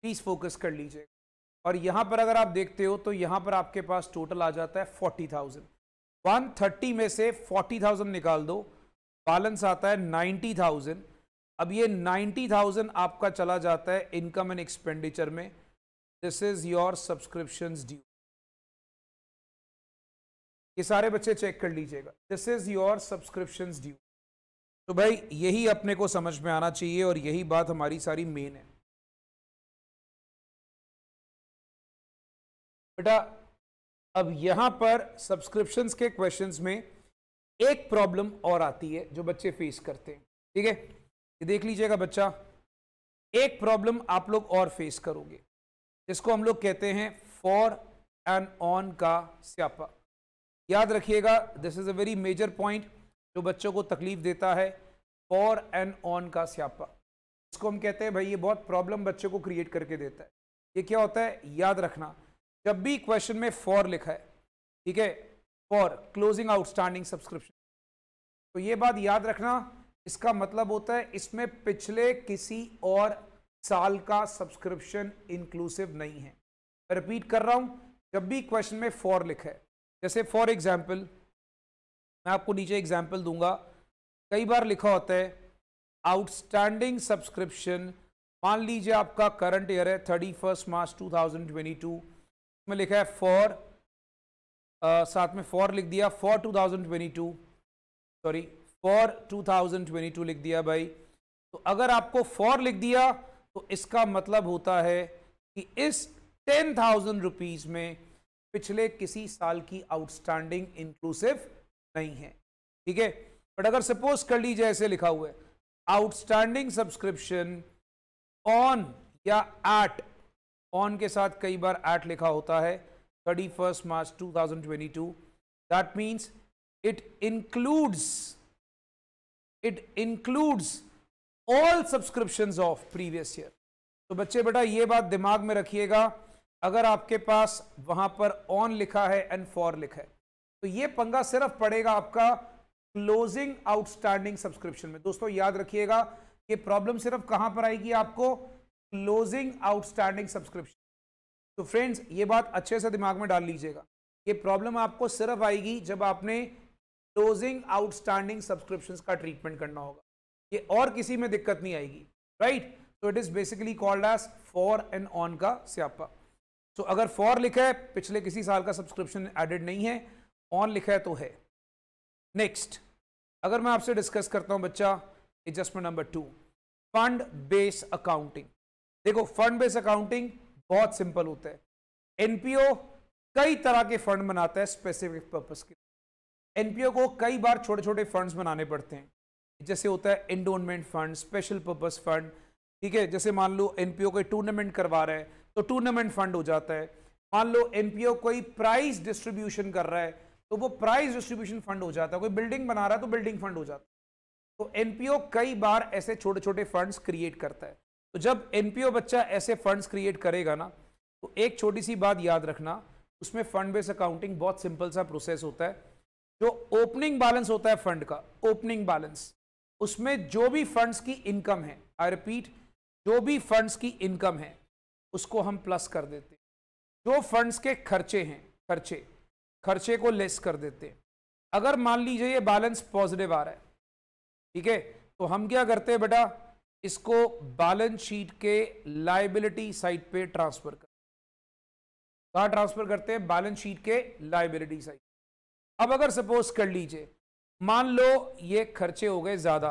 please focus कर लीजिए और यहां पर अगर आप देखते हो तो यहां पर आपके पास टोटल आ जाता है फोर्टी थाउजेंड वन थर्टी में से फोर्टी थाउजेंड निकाल दो बैलेंस आता है नाइन्टी थाउजेंड अब ये नाइन्टी थाउजेंड आपका चला जाता है इनकम एंड एक्सपेंडिचर में this is your subscription due ये सारे बच्चे चेक कर लीजिएगा this is your subscription due तो भाई यही अपने को समझ में आना चाहिए और यही बात हमारी सारी मेन है बेटा अब यहाँ पर सब्सक्रिप्शन के क्वेश्चन में एक प्रॉब्लम और आती है जो बच्चे फेस करते हैं ठीक है ये देख लीजिएगा बच्चा एक प्रॉब्लम आप लोग और फेस करोगे जिसको हम लोग कहते हैं फॉर एंड ऑन का स्यापा याद रखिएगा this is a very major point जो बच्चों को तकलीफ देता है फॉर एंड ऑन का स्यापा इसको हम कहते हैं भाई ये बहुत प्रॉब्लम बच्चों को क्रिएट करके देता है ये क्या होता है याद रखना जब भी क्वेश्चन में फॉर लिखा है ठीक है फॉर क्लोजिंग आउटस्टैंडिंग सब्सक्रिप्शन तो ये बात याद रखना इसका मतलब होता है इसमें पिछले किसी और साल का सब्सक्रिप्शन इंक्लूसिव नहीं है रिपीट कर रहा हूं जब भी क्वेश्चन में फॉर लिखा है जैसे फॉर एग्जाम्पल मैं आपको नीचे एग्जाम्पल दूंगा कई बार लिखा होता है आउटस्टैंडिंग सब्सक्रिप्शन मान लीजिए आपका करंट ईयर है thirty first March two thousand twenty two में लिखा है फॉर साथ में फॉर लिख दिया फॉर 2022 सॉरी फॉर 2022 लिख दिया भाई तो अगर आपको फॉर लिख दिया तो इसका मतलब होता है कि इस टेन थाउजेंड रुपीज में पिछले किसी साल की आउटस्टैंडिंग इंक्लूसिव नहीं है ठीक है बट अगर सपोज कर लीजिए ऐसे लिखा हुआ है आउटस्टैंडिंग सब्सक्रिप्शन ऑन या एट ऑन के साथ कई बार एट लिखा होता है thirty first March two thousand twenty two that means it includes it includes all subscription of previous year तो बच्चे बेटा ये बात दिमाग में रखिएगा अगर आपके पास वहां पर ऑन लिखा है एंड फॉर लिखा है तो ये पंगा सिर्फ पड़ेगा आपका क्लोजिंग आउटस्टैंडिंग सब्सक्रिप्शन में दोस्तों याद रखिएगा ये प्रॉब्लम सिर्फ कहां पर आएगी आपको क्लोजिंग आउटस्टैंडिंग सब्सक्रिप्शन तो फ्रेंड्स ये बात अच्छे से दिमाग में डाल लीजिएगा ये प्रॉब्लम आपको सिर्फ आएगी जब आपने क्लोजिंग आउटस्टैंडिंग सब्सक्रिप्शन का ट्रीटमेंट करना होगा ये और किसी में दिक्कत नहीं आएगी राइट तो it is basically called as for and on का स्यापा सो so, अगर फॉर लिखा है पिछले किसी साल का सब्सक्रिप्शन एडेड नहीं है ऑन लिखा है तो है नेक्स्ट अगर मैं आपसे डिस्कस करता हूं बच्चा adjustment number two fund base accounting देखो फंड बेस अकाउंटिंग बहुत सिंपल होता है एनपीओ कई तरह के फंड बनाता है स्पेसिफिक पर्पस के एनपीओ को कई बार छोटे छोटे फंड्स बनाने पड़ते हैं जैसे होता है endowment fund special purpose fund ठीक है जैसे मान लो एनपीओ कोई टूर्नामेंट करवा रहा है तो टूर्नामेंट फंड हो जाता है मान लो एनपीओ कोई प्राइस डिस्ट्रीब्यूशन कर रहा है तो वो प्राइस डिस्ट्रीब्यूशन फंड हो जाता है कोई बिल्डिंग बना रहा है तो बिल्डिंग फंड हो जाता है तो एनपीओ कई बार ऐसे छोटे छोटे फंड्स क्रिएट करता है तो जब एनपीओ बच्चा ऐसे फंड्स क्रिएट करेगा ना तो एक छोटी सी बात याद रखना उसमें फंड बेस अकाउंटिंग बहुत सिंपल सा प्रोसेस होता है जो ओपनिंग बैलेंस होता है फंड का ओपनिंग बैलेंस उसमें जो भी फंड्स की इनकम है आई रिपीट जो भी फंड्स की इनकम है उसको हम प्लस कर देते हैं जो फंड्स के खर्चे हैं खर्चे खर्चे को लेस कर देते हैं अगर मान लीजिए ये बैलेंस पॉजिटिव आ रहा है ठीक है तो हम क्या करते हैं बेटा इसको बैलेंस शीट के लाइबिलिटी साइड पे ट्रांसफर कर कहा ट्रांसफर करते हैं बैलेंस शीट के लाइबिलिटी साइड अब अगर सपोज कर लीजिए मान लो ये खर्चे हो गए ज़्यादा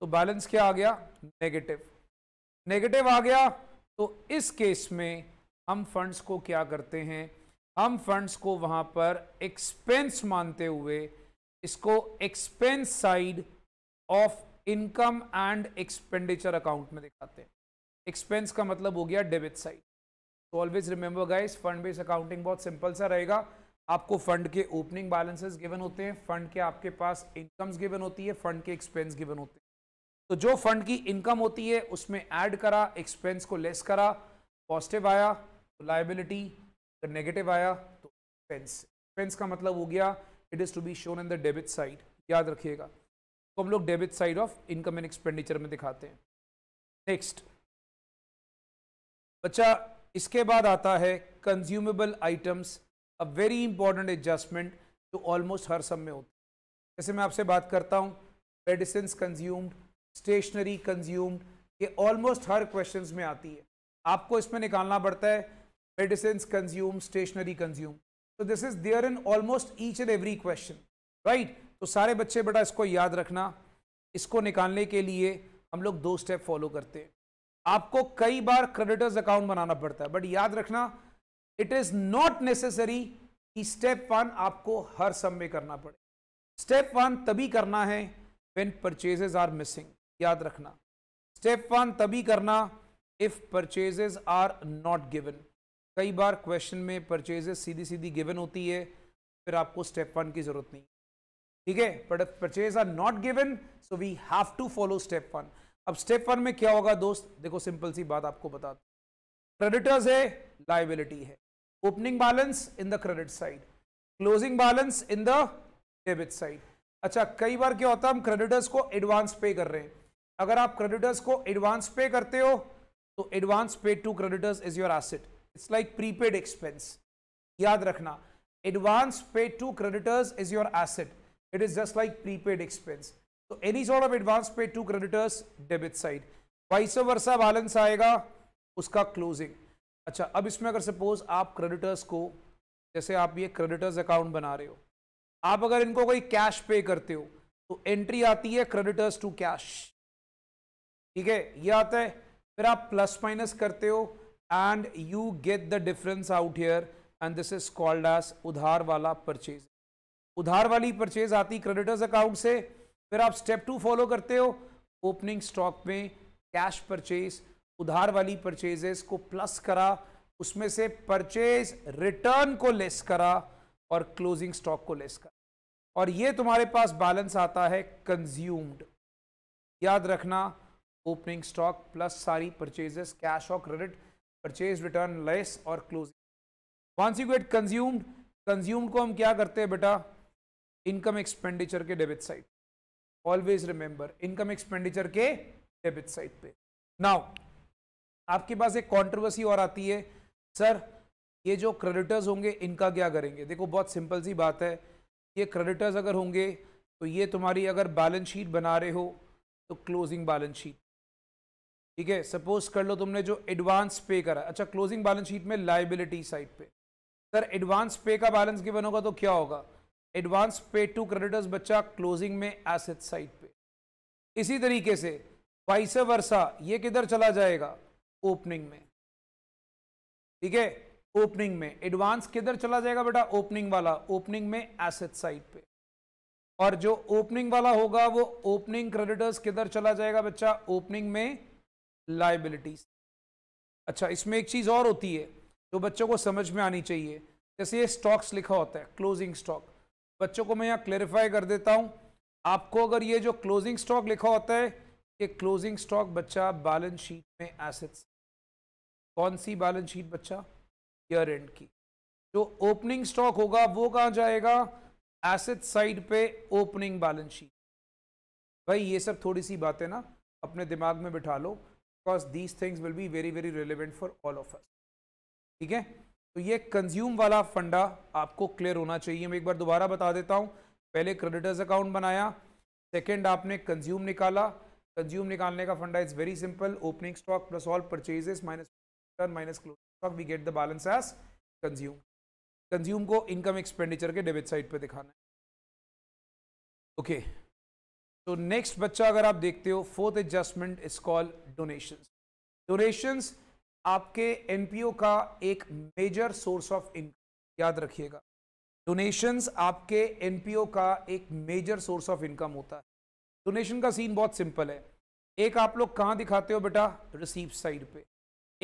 तो बैलेंस क्या आ गया नेगेटिव नेगेटिव आ गया तो इस केस में हम फंड्स को क्या करते हैं हम फंड्स को वहां पर एक्सपेंस मानते हुए इसको expense side of income and expenditure account में दिखाते हैं एक्सपेंस का मतलब हो गया डेबिट साइड तो always remember guys fund base accounting बहुत सिंपल सा रहेगा आपको फंड के ओपनिंग बैलेंसेस गिवन होते हैं फंड के आपके पास इनकम्स गिवन होती है फंड के एक्सपेंस गिवन होते हैं तो जो फंड की इनकम होती है उसमें ऐड करा एक्सपेंस को लेस करा पॉजिटिव आया तो लाइबिलिटी तो नेगेटिव आया तो एक्सपेंस एक्सपेंस का मतलब हो गया it is to be shown in the debit side याद रखिएगा तो हम लोग debit side of income and expenditure में दिखाते हैं नेक्स्ट बच्चा इसके बाद आता है consumable items a very important adjustment जो ऑलमोस्ट हर सब में होती है जैसे मैं आपसे बात करता हूँ मेडिसिन कंज्यूम्ड स्टेशनरी कंज्यूम्ड ये ऑलमोस्ट हर क्वेश्चंस में आती है आपको इसमें निकालना पड़ता है मेडिसिन कंज्यूम स्टेशनरी कंज्यूम तो this is there in almost each and every question right तो सारे बच्चे बेटा इसको याद रखना इसको निकालने के लिए हम लोग दो स्टेप फॉलो करते हैं आपको कई बार क्रेडिटर्स अकाउंट बनाना पड़ता है बट याद रखना इट इज नॉट नेसेसरी कि स्टेप वन आपको हर सम में करना पड़े स्टेप वन तभी करना है व्हेन परचेजेज आर मिसिंग याद रखना स्टेप वन तभी करना if purchases are not given कई बार क्वेश्चन में परचेजेज सीधी सीधी गिवन होती है फिर आपको स्टेप वन की ज़रूरत नहीं ठीक है purchase are not given so we have to follow step one अब स्टेप वन में क्या होगा दोस्त देखो सिंपल सी बात आपको बता दो क्रेडिटर्स है लाइबिलिटी है opening balance in the credit side closing balance in the debit side अच्छा कई बार क्या होता है हम क्रेडिटर्स को एडवांस पे कर रहे हैं अगर आप क्रेडिटर्स को एडवांस पे करते हो तो advance pay to creditors is your asset it's like prepaid expense याद रखना advance pay to creditors is your asset It is just like prepaid expense. So any sort of advance paid to creditors, debit side. Vice versa balance आएगा उसका closing अच्छा अब इसमें अगर suppose आप creditors को जैसे आप ये क्रेडिटर्स अकाउंट बना रहे हो आप अगर इनको कोई कैश पे करते हो तो एंट्री आती है क्रेडिटर्स टू कैश ठीक है ये आता है फिर आप प्लस माइनस करते हो and you get the difference out here and this is called as उधार वाला परचेज उधार वाली परचेज आती क्रेडिटर्स अकाउंट से फिर आप स्टेप टू फॉलो करते हो ओपनिंग स्टॉक में कैश परचेज उधार वाली परचेजेस को प्लस करा उसमें से परचेज रिटर्न को लेस करा और क्लोजिंग स्टॉक को लेस करा और ये तुम्हारे पास बैलेंस आता है कंज्यूम्ड याद रखना ओपनिंग स्टॉक प्लस सारी परचेजेस कैश और क्रेडिट परचेज रिटर्न लेस और closing once you get consumed consumed को हम क्या करते हैं बेटा इनकम एक्सपेंडिचर के debit side always remember income expenditure के डेबिट साइड पे नाउ आपके पास एक कंट्रोवर्सी और आती है सर ये जो क्रेडिटर्स होंगे इनका क्या करेंगे देखो बहुत सिंपल सी बात है ये क्रेडिटर्स अगर होंगे तो ये तुम्हारी अगर बैलेंस शीट बना रहे हो तो क्लोजिंग बैलेंस शीट ठीक है सपोज कर लो तुमने जो एडवांस पे करा अच्छा क्लोजिंग बैलेंस शीट में लाइबिलिटी साइड पे सर एडवांस पे का बैलेंस गिवन होगा तो क्या होगा एडवांस पे टू क्रेडिटर्स बच्चा क्लोजिंग में एसेट साइड पे इसी तरीके से वाइस वर्षा ये किधर चला जाएगा ओपनिंग में ठीक है ओपनिंग में एडवांस किधर चला जाएगा बेटा ओपनिंग वाला ओपनिंग में एसेट साइड पे और जो ओपनिंग वाला होगा वो ओपनिंग क्रेडिटर्स किधर चला जाएगा बच्चा ओपनिंग में लाइबिलिटीज अच्छा इसमें एक चीज़ और होती है जो बच्चों को समझ में आनी चाहिए जैसे ये स्टॉक्स लिखा होता है क्लोजिंग स्टॉक बच्चों को मैं यहाँ क्लेरिफाई कर देता हूँ आपको अगर ये जो क्लोजिंग स्टॉक लिखा होता है ये क्लोजिंग स्टॉक बच्चा बैलेंस शीट में एसेट्स कौन सी बैलेंस शीट बच्चा ईयर एंड की जो ओपनिंग स्टॉक होगा वो कहाँ जाएगा एसेट साइड पे ओपनिंग बैलेंस शीट भाई ये सब थोड़ी सी बातें ना अपने दिमाग में बिठा लो because these things will be very very relevant for all of us ठीक है तो ये कंज्यूम वाला फंडा आपको क्लियर होना चाहिए मैं एक बार दोबारा बता देता हूँ पहले क्रेडिटर्स अकाउंट बनाया सेकेंड आपने कंज्यूम निकाला कंज्यूम निकालने का फंडा is very simple opening stock plus all purchases minus minus closing stock we get the balance as consume consume को इनकम एक्सपेंडिचर के डेबिट साइड पे दिखाना है ओके तो नेक्स्ट बच्चा अगर आप देखते हो fourth adjustment is call donations donations आपके एनपीओ का एक मेजर सोर्स ऑफ इनकम याद रखिएगा डोनेशंस आपके एनपीओ का एक मेजर सोर्स ऑफ इनकम होता है डोनेशन का सीन बहुत सिंपल है एक आप लोग कहाँ दिखाते हो बेटा रिसीव साइड पे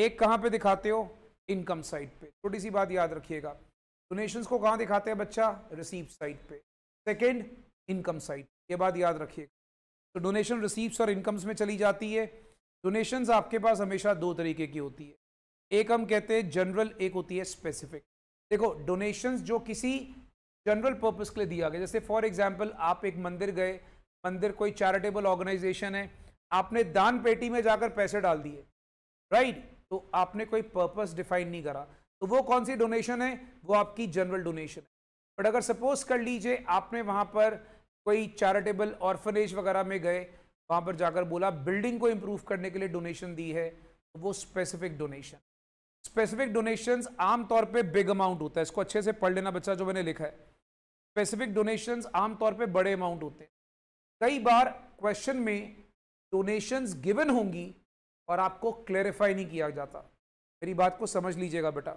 एक कहाँ पे दिखाते हो इनकम साइड पे छोटी सी बात याद रखिएगा डोनेशंस को कहाँ दिखाते हैं बच्चा रिसीव साइड पे सेकंड इनकम साइड ये बात याद रखिएगा तो डोनेशन रिसीव्स और इनकम्स में चली जाती है डोनेशंस आपके पास हमेशा दो तरीके की होती है एक हम कहते हैं जनरल एक होती है स्पेसिफिक देखो डोनेशंस जो किसी जनरल पर्पस के लिए दिया गया जैसे फॉर एग्जांपल आप एक मंदिर गए मंदिर कोई चैरिटेबल ऑर्गेनाइजेशन है आपने दान पेटी में जाकर पैसे डाल दिए राइट तो आपने कोई पर्पस डिफाइन नहीं करा तो वो कौन सी डोनेशन है वो आपकी जनरल डोनेशन है बट अगर सपोज कर लीजिए आपने वहाँ पर कोई चैरिटेबल ऑर्फनेज वगैरह में गए वहाँ पर जाकर बोला बिल्डिंग को इम्प्रूव करने के लिए डोनेशन दी है तो वो स्पेसिफिक डोनेशन स्पेसिफिक डोनेशंस आमतौर पे बिग अमाउंट होता है इसको अच्छे से पढ़ लेना बच्चा जो मैंने लिखा है स्पेसिफिक डोनेशंस आमतौर पे बड़े अमाउंट होते हैं कई बार क्वेश्चन में डोनेशंस गिवन होंगी और आपको क्लेरिफाई नहीं किया जाता मेरी बात को समझ लीजिएगा बेटा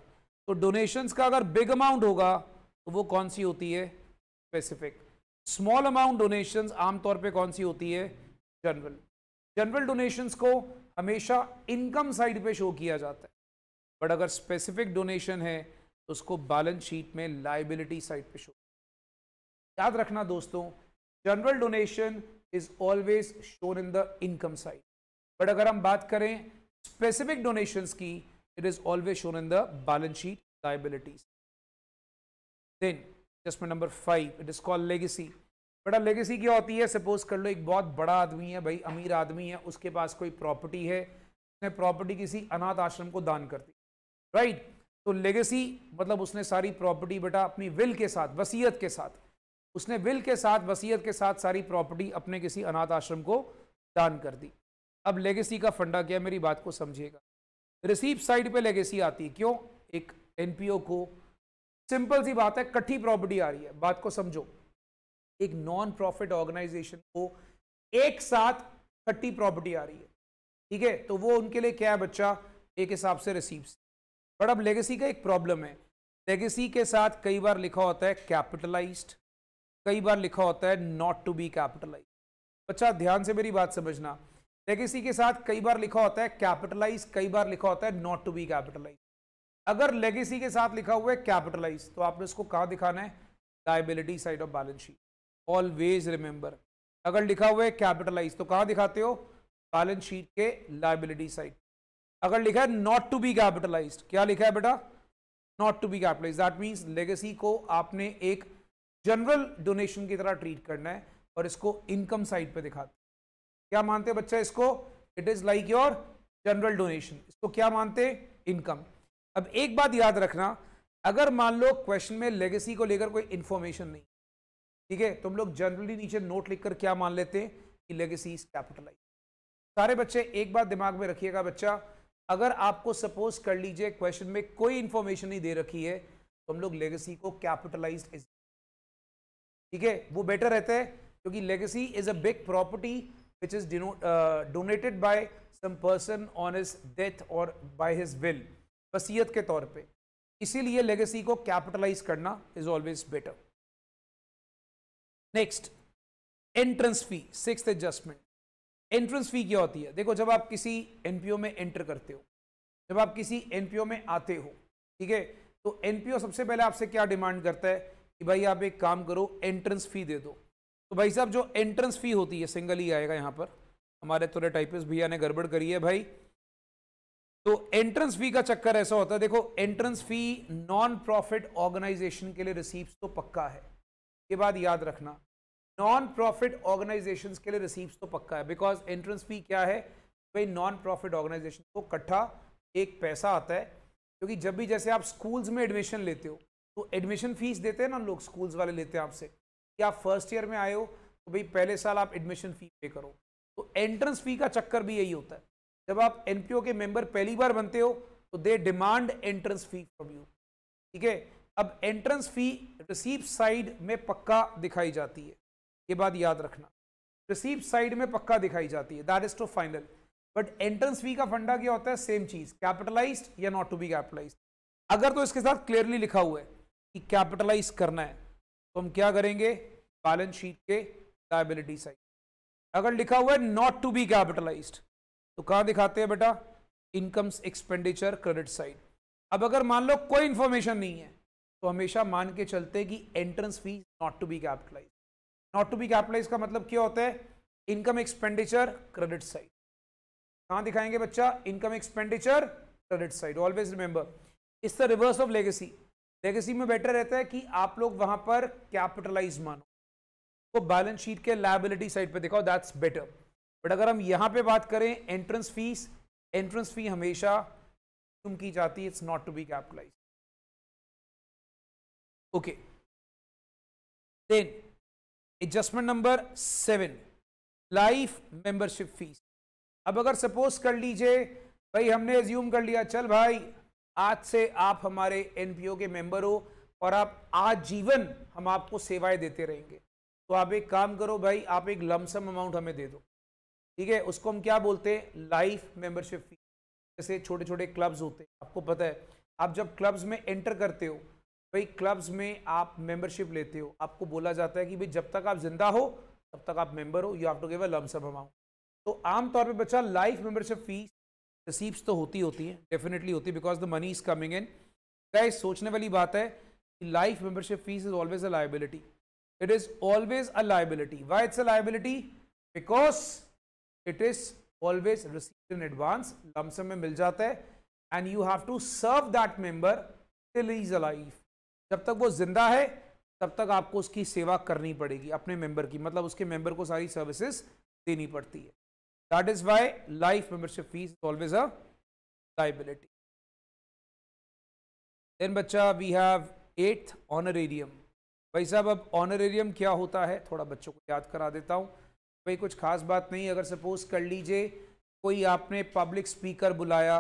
तो डोनेशंस का अगर बिग अमाउंट होगा तो वो कौन सी होती है स्पेसिफिक स्मॉल अमाउंट डोनेशन आमतौर पर कौन सी होती है जनरल जनरल डोनेशंस को हमेशा इनकम साइड पे शो किया जाता है बट अगर स्पेसिफिक डोनेशन है तो उसको बैलेंस शीट में लाइबिलिटी साइड पे शो याद रखना दोस्तों general donation is always shown in the income side but अगर हम बात करें स्पेसिफिक डोनेशंस की it is always shown in the balance sheet liabilities then adjustment number five it is call legacy बेटा लेगेसी क्या होती है सपोज कर लो एक बहुत बड़ा आदमी है भाई अमीर आदमी है उसके पास कोई प्रॉपर्टी है उसने प्रॉपर्टी किसी अनाथ आश्रम को दान कर दी राइट तो लेगेसी मतलब उसने सारी प्रॉपर्टी बेटा अपनी विल के साथ वसीयत के साथ उसने विल के साथ वसीयत के साथ सारी प्रॉपर्टी अपने किसी अनाथ आश्रम को दान कर दी अब लेगेसी का फंडा क्या मेरी बात को समझिएगा रिसीव साइड पे लेगेसी आती है क्यों एक एनपीओ को सिंपल सी बात है कट्ठी प्रॉपर्टी आ रही है बात को समझो एक नॉन प्रॉफिट ऑर्गेनाइजेशन को एक साथ थर्टी प्रॉपर्टी आ रही है ठीक है तो वो उनके लिए क्या है बच्चा एक हिसाब से रिसीव बट अब लेगेसी का एक प्रॉब्लम है लेगेसी के साथ कई बार लिखा होता है कैपिटलाइज कई बार लिखा होता है नॉट टू बी कैपिटलाइज बच्चा ध्यान से मेरी बात समझना लेगेसी के साथ कई बार लिखा होता है कैपिटलाइज कई बार लिखा होता है नॉट टू बी कैपिटलाइज अगर लेगेसी के साथ लिखा हुआ है कैपिटलाइज तो आपने इसको कहाँ दिखाना है liability side of balance sheet always remember अगर लिखा हुआ है कैपिटलाइज तो कहां दिखाते हो बैलेंस शीट के लाइबिलिटी साइड अगर लिखा है नॉट टू बी कैपिटलाइज क्या लिखा है बेटा not to be capitalize that means legacy को आपने एक जनरल डोनेशन की तरह ट्रीट करना है और इसको इनकम साइड पे दिखाते क्या मानते हैं बच्चा इसको it is like your general donation इसको क्या मानते हैं इनकम अब एक बात याद रखना अगर मान लो क्वेश्चन में लेगेसी को लेकर कोई इन्फॉर्मेशन नहीं ठीक है तुम लोग जनरली नीचे नोट लिखकर क्या मान लेते हैं कि लेगेसी इज कैपिटलाइज सारे बच्चे एक बात दिमाग में रखिएगा बच्चा अगर आपको सपोज कर लीजिए क्वेश्चन में कोई इंफॉर्मेशन नहीं दे रखी है तो हम लोग लेगेसी को कैपिटलाइज ठीक है वो बेटर रहता है क्योंकि legacy is a big property which is donated by some person on his death और बाय हिज विल वसीयत के तौर पे इसीलिए लेगेसी को कैपिटलाइज करना is always better next entrance fee six adjustment entrance fee क्या होती है देखो जब आप किसी एनपीओ में एंटर करते हो जब आप किसी एनपीओ में आते हो ठीक है तो एनपीओ सबसे पहले आपसे क्या डिमांड करता है कि भाई आप एक काम करो एंट्रेंस फी दे दो तो भाई साहब जो एंट्रेंस फी होती है सिंगल ही आएगा यहाँ पर हमारे थोड़े टाइपिस भैया ने गड़बड़ करी है भाई तो एंट्रेंस फी का चक्कर ऐसा होता है देखो entrance fee non profit organization के लिए रिसीप्ट तो पक्का है के बाद याद रखना नॉन प्रॉफिट ऑर्गेनाइजेशंस के लिए रिसीप्ट तो पक्का है बिकॉज एंट्रेंस फी क्या है भाई नॉन प्रॉफिट ऑर्गेनाइजेशन को कट्ठा एक पैसा आता है क्योंकि जब भी जैसे आप स्कूल्स में एडमिशन लेते हो तो एडमिशन फीस देते हैं ना लोग स्कूल्स वाले लेते हैं आपसे कि आप फर्स्ट ईयर में आए हो तो भाई पहले साल आप एडमिशन फ़ी पे करो तो एंट्रेंस फ़ी का चक्कर भी यही होता है जब आप एन के मेम्बर पहली बार बनते हो तो they demand entrance fee from you ठीक है अब एंट्रेंस फी रिसीव साइड में पक्का दिखाई जाती है ये बात याद रखना रिसीव साइड में पक्का दिखाई जाती है that is to final but entrance fee का फंडा क्या होता है सेम चीज कैपिटलाइज या नॉट टू बी कैपिटलाइज अगर तो इसके साथ क्लियरली लिखा हुआ है कि कैपिटलाइज करना है तो हम क्या करेंगे बैलेंस शीट के लाइबिलिटी साइड अगर लिखा हुआ है नॉट टू बी कैपिटलाइज तो कहाँ दिखाते हैं बेटा इनकम्स एक्सपेंडिचर क्रेडिट साइड अब अगर मान लो कोई इंफॉर्मेशन नहीं है तो हमेशा मान के चलते कि entrance fees not to be capitalize not to be capitalize का मतलब क्या होता है इनकम एक्सपेंडिचर क्रेडिट साइड कहां दिखाएंगे बच्चा income expenditure credit side always remember it's the reverse of legacy legacy में बेटर रहता है कि आप लोग वहां पर कैपिटलाइज मानो को तो बैलेंस शीट के लाइबिलिटी साइड पर दिखाओ दैट्स बेटर बट अगर हम यहां पर बात करें एंट्रेंस फीस एंट्रेंस फी हमेशा की जाती है it's not to be capitalize Okay. Then adjustment number seven life membership fees अब अगर सपोज कर लीजिए भाई हमने एज्यूम कर लिया चल भाई आज से आप हमारे एनपीओ के मेंबर हो और आप आजीवन हम आपको सेवाएं देते रहेंगे तो आप एक काम करो भाई आप एक लमसम अमाउंट हमें दे दो ठीक है उसको हम क्या बोलते हैं लाइफ मेंबरशिप फीस जैसे छोटे छोटे क्लब्स होते हैं आपको पता है आप जब क्लब्स में एंटर करते हो भाई क्लब्स में आप मेंबरशिप लेते हो आपको बोला जाता है कि भाई जब तक आप जिंदा हो तब तक आप मेंबर हो you have to give a lump sum amount तो आमतौर पे बच्चा लाइफ मेंबरशिप फीस रिसीप्स तो होती होती है डेफिनेटली होती है because the money is coming in क्या सोचने वाली बात है कि life membership fees is always a liability it is always a liability why it's a liability because it is always receive in advance lump sum में मिल जाता है and you have to serve that member till is a life जब तक वो जिंदा है तब तक आपको उसकी सेवा करनी पड़ेगी अपने मेंबर की मतलब उसके मेंबर को सारी सर्विसेज देनी पड़ती है that is why life membership fees always a liability then बच्चा वी हैव एट्थ ऑनरेरियम भाई साहब अब ऑनरेरियम क्या होता है थोड़ा बच्चों को याद करा देता हूँ भाई कुछ खास बात नहीं अगर सपोज कर लीजिए कोई आपने पब्लिक स्पीकर बुलाया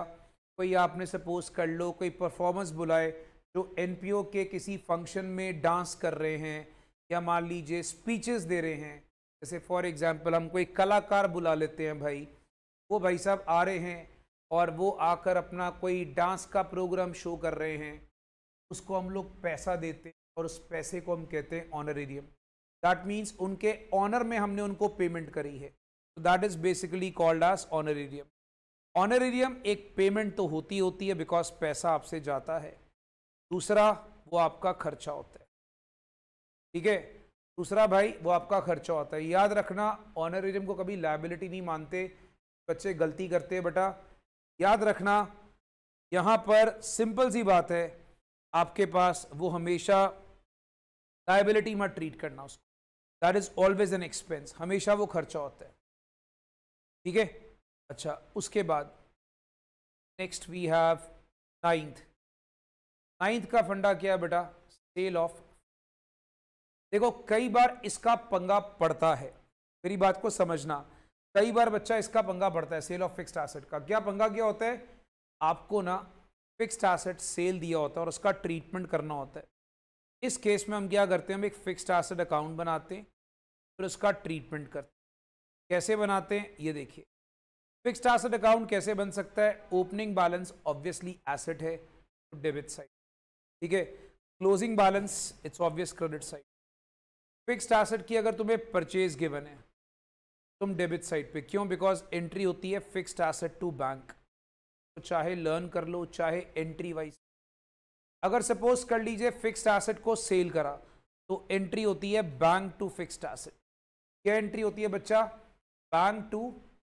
कोई आपने सपोज कर लो कोई परफॉर्मेंस बुलाए जो एन के किसी फंक्शन में डांस कर रहे हैं या मान लीजिए स्पीचेस दे रहे हैं जैसे फॉर एग्जांपल हम कोई कलाकार बुला लेते हैं भाई वो भाई साहब आ रहे हैं और वो आकर अपना कोई डांस का प्रोग्राम शो कर रहे हैं उसको हम लोग पैसा देते हैं और उस पैसे को हम कहते हैं ऑनरेरियम दैट मीन्स उनके ऑनर में हमने उनको पेमेंट करी है तो that is basically called as honorarium honorarium एक पेमेंट तो होती होती है बिकॉज पैसा आपसे जाता है दूसरा वो आपका खर्चा होता है ठीक है दूसरा भाई वो आपका खर्चा होता है याद रखना ऑनरिज्म को कभी लाइबिलिटी नहीं मानते बच्चे गलती करते हैं बेटा याद रखना यहाँ पर सिंपल सी बात है आपके पास वो हमेशा लाइबिलिटी में ट्रीट करना उसको that is always an expense हमेशा वो खर्चा होता है ठीक है अच्छा उसके बाद next we have ninth ninth का फंडा क्या है बेटा सेल ऑफ देखो कई बार इसका पंगा पड़ता है मेरी बात को समझना कई बार बच्चा इसका पंगा पड़ता है सेल ऑफ फिक्स्ड एसेट का क्या पंगा क्या होता है आपको ना फिक्स्ड एसेट सेल दिया होता है और उसका ट्रीटमेंट करना होता है इस केस में हम क्या करते हैं हम एक फिक्स्ड एसेट अकाउंट बनाते हैं फिर उसका ट्रीटमेंट करते हैं कैसे बनाते हैं ये देखिए फिक्स्ड एसेट अकाउंट कैसे बन सकता है ओपनिंग बैलेंस ऑब्वियसली एसेट है डेबिट साइड ठीक है closing balance it's obvious credit side fixed asset की अगर तुम्हें परचेज गिवन है तुम डेबिट साइड पे क्यों बिकॉज एंट्री होती है फिक्स्ड एसेट टू बैंक तो चाहे लर्न कर लो चाहे एंट्री वाइज अगर सपोज कर लीजिए फिक्स्ड एसेट को सेल करा तो एंट्री होती है बैंक टू फिक्स्ड एसेट क्या एंट्री होती है बच्चा बैंक टू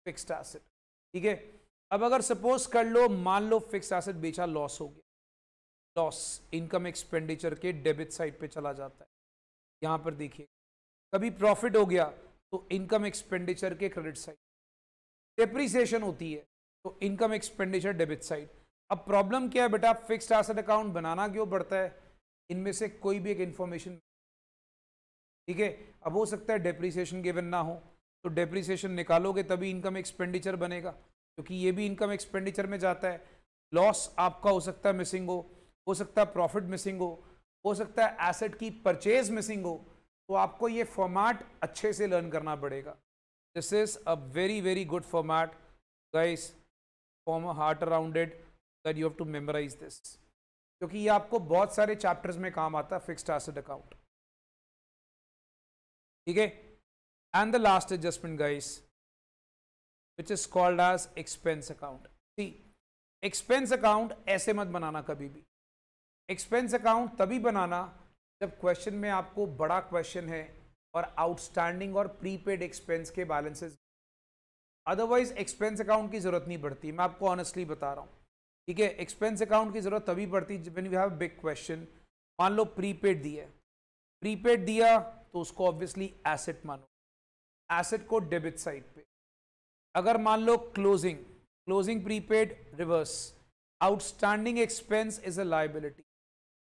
फिक्स्ड एसेट ठीक है अब अगर सपोज कर लो मान लो फिक्स एसेट बेचा लॉस हो गया लॉस इनकम एक्सपेंडिचर के डेबिट साइड पे चला जाता है यहाँ पर देखिए कभी प्रॉफिट हो गया तो इनकम एक्सपेंडिचर के क्रेडिट साइड डिप्रिसिएशन होती है तो इनकम एक्सपेंडिचर डेबिट साइड अब प्रॉब्लम क्या है बेटा फिक्स्ड एसेट अकाउंट बनाना क्यों बढ़ता है इनमें से कोई भी एक इन्फॉर्मेशन ठीक है अब हो सकता है डेप्रिसिएशन गिवन ना हो तो डेप्रिसिएशन निकालोगे तभी इनकम एक्सपेंडिचर बनेगा क्योंकि ये भी इनकम एक्सपेंडिचर में जाता है लॉस आपका हो सकता है मिसिंग हो हो सकता है प्रॉफिट मिसिंग हो हो सकता है एसेट की परचेज मिसिंग हो तो आपको ये फॉर्मेट अच्छे से लर्न करना पड़ेगा this is a very very good format guys form heart arounded that you have to memorize this क्योंकि ये आपको बहुत सारे चैप्टर्स में काम आता है फिक्स्ड एसेट अकाउंट ठीक है and the last adjustment guys which is called as expense account see expense account ऐसे मत बनाना कभी भी एक्सपेंस अकाउंट तभी बनाना जब क्वेश्चन में आपको बड़ा क्वेश्चन है और आउटस्टैंडिंग और प्रीपेड एक्सपेंस के बैलेंसेस अदरवाइज एक्सपेंस अकाउंट की ज़रूरत नहीं पड़ती मैं आपको ऑनेस्टली बता रहा हूँ ठीक है एक्सपेंस अकाउंट की ज़रूरत तभी पड़ती जब वी हैव बिग क्वेश्चन मान लो प्रीपेड दिया प्रीपेड दिया तो उसको ऑब्वियसली एसेट मानो एसेट को डेबिट साइड पे अगर मान लो closing closing prepaid reverse outstanding expense is a liability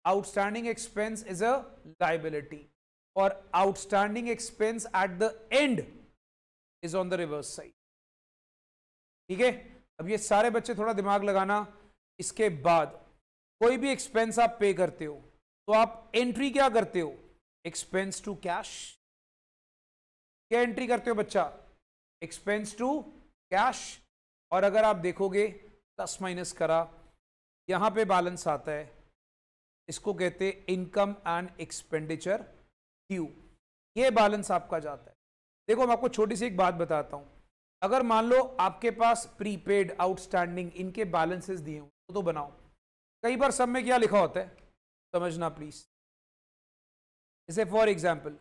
outstanding expense is a liability or outstanding expense at the end is on the reverse side ठीक है अब ये सारे बच्चे थोड़ा दिमाग लगाना इसके बाद कोई भी एक्सपेंस आप पे करते हो तो आप एंट्री क्या करते हो एक्सपेंस टू कैश क्या एंट्री करते हो बच्चा एक्सपेंस टू कैश और अगर आप देखोगे प्लस माइनस करा यहां पे बैलेंस आता है इसको कहते हैं इनकम एंड एक्सपेंडिचर क्यू ये बैलेंस आपका जाता है देखो मैं आपको छोटी सी एक बात बताता हूँ अगर मान लो आपके पास प्रीपेड आउटस्टैंडिंग इनके बैलेंसेस दिए हों तो, तो बनाओ कई बार सब में क्या लिखा होता है समझना प्लीज जैसे फॉर एग्जाम्पल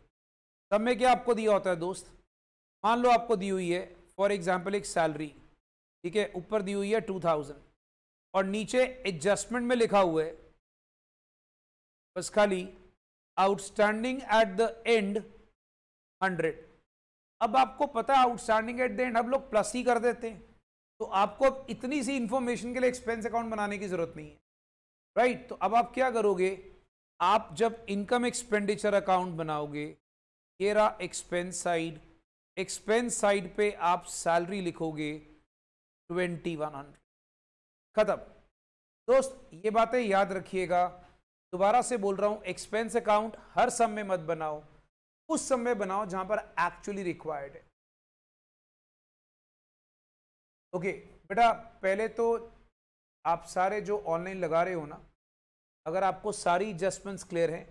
सब में क्या आपको दिया होता है दोस्त मान लो आपको दी हुई है फॉर एग्जाम्पल एक सैलरी ठीक है ऊपर दी हुई है टू थाउजेंड और नीचे एडजस्टमेंट में लिखा हुआ है बस खाली आउटस्टैंडिंग एट द एंड 100 अब आपको पता है आउटस्टैंडिंग एट द एंड हम लोग प्लस ही कर देते हैं तो आपको अब इतनी सी इंफॉर्मेशन के लिए एक्सपेंस अकाउंट बनाने की जरूरत नहीं है राइट right? तो अब आप क्या करोगे आप जब इनकम एक्सपेंडिचर अकाउंट बनाओगे ये रहा एक्सपेंस साइड एक्सपेंस साइड पे आप सैलरी लिखोगे ट्वेंटी वन हंड्रेड खत्म दोस्त ये बातें याद रखिएगा दोबारा से बोल रहा हूं एक्सपेंस अकाउंट हर सम में मत बनाओ उस सम में बनाओ जहां पर एक्चुअली रिक्वायर्ड है ओके okay, बेटा पहले तो आप सारे जो ऑनलाइन लगा रहे हो ना अगर आपको सारी एडजस्टमेंट्स क्लियर हैं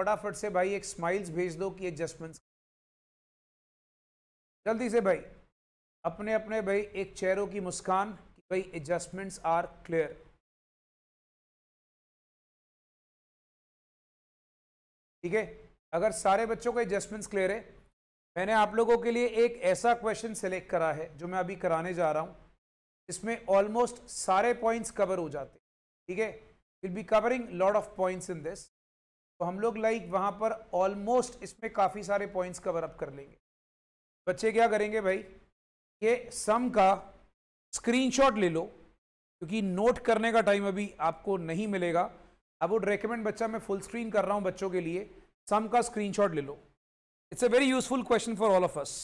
फटाफट से भाई एक स्माइल्स भेज दो कि एडजस्टमेंट्स जल्दी से भाई अपने अपने भाई एक चेहरों की मुस्कान भाई एडजस्टमेंट्स आर क्लियर ठीक है अगर सारे बच्चों का एडजस्टमेंट्स क्लियर है मैंने आप लोगों के लिए एक ऐसा क्वेश्चन सेलेक्ट करा है जो मैं अभी कराने जा रहा हूँ इसमें ऑलमोस्ट सारे पॉइंट्स कवर हो जाते ठीक है will be covering lot of points in this तो हम लोग लाइक वहाँ पर ऑलमोस्ट इसमें काफ़ी सारे पॉइंट्स कवर अप कर लेंगे बच्चे क्या करेंगे भाई ये सम का स्क्रीनशॉट ले लो क्योंकि नोट करने का टाइम अभी आपको नहीं मिलेगा आई वुड रेकमेंड बच्चा मैं फुल स्क्रीन कर रहा हूं बच्चों के लिए सम का स्क्रीनशॉट ले लो it's a very useful question for all of us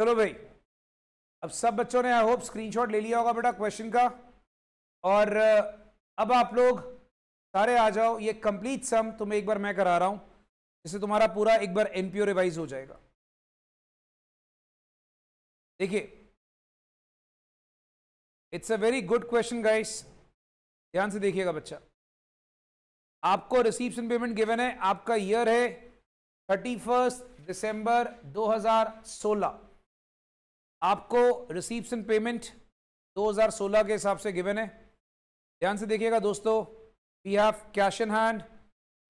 चलो भाई अब सब बच्चों ने आई होप स्क्रीनशॉट ले लिया होगा बेटा क्वेश्चन का और अब आप लोग सारे आ जाओ ये कंप्लीट सम तुम्हें एक बार मैं करा रहा हूं जिससे तुम्हारा पूरा एक बार एनपीओ रिवाइज हो जाएगा देखिए it's a very good question guys ध्यान से देखिएगा बच्चा आपको रिसीप्स पेमेंट गिवन है आपका ईयर है थर्टी फर्स्ट दिसंबर 2016 आपको रिसीप्स एंड पेमेंट 2016 के हिसाब से गिवन है ध्यान से देखिएगा दोस्तों we have cash in hand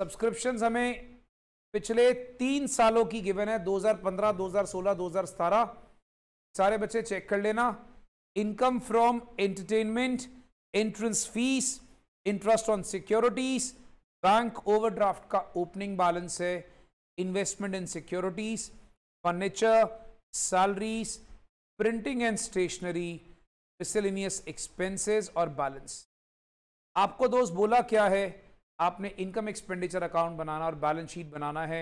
subscription हमें पिछले तीन सालों की गिवन है 2015, 2016, 2017 सारे बच्चे चेक कर लेना income from entertainment entrance fees interest on securities bank overdraft का ओपनिंग बैलेंस है investment in securities furniture salaries printing and stationery miscellaneous expenses और बैलेंस आपको दोस्त बोला क्या है आपने इनकम एक्सपेंडिचर अकाउंट बनाना और बैलेंस शीट बनाना है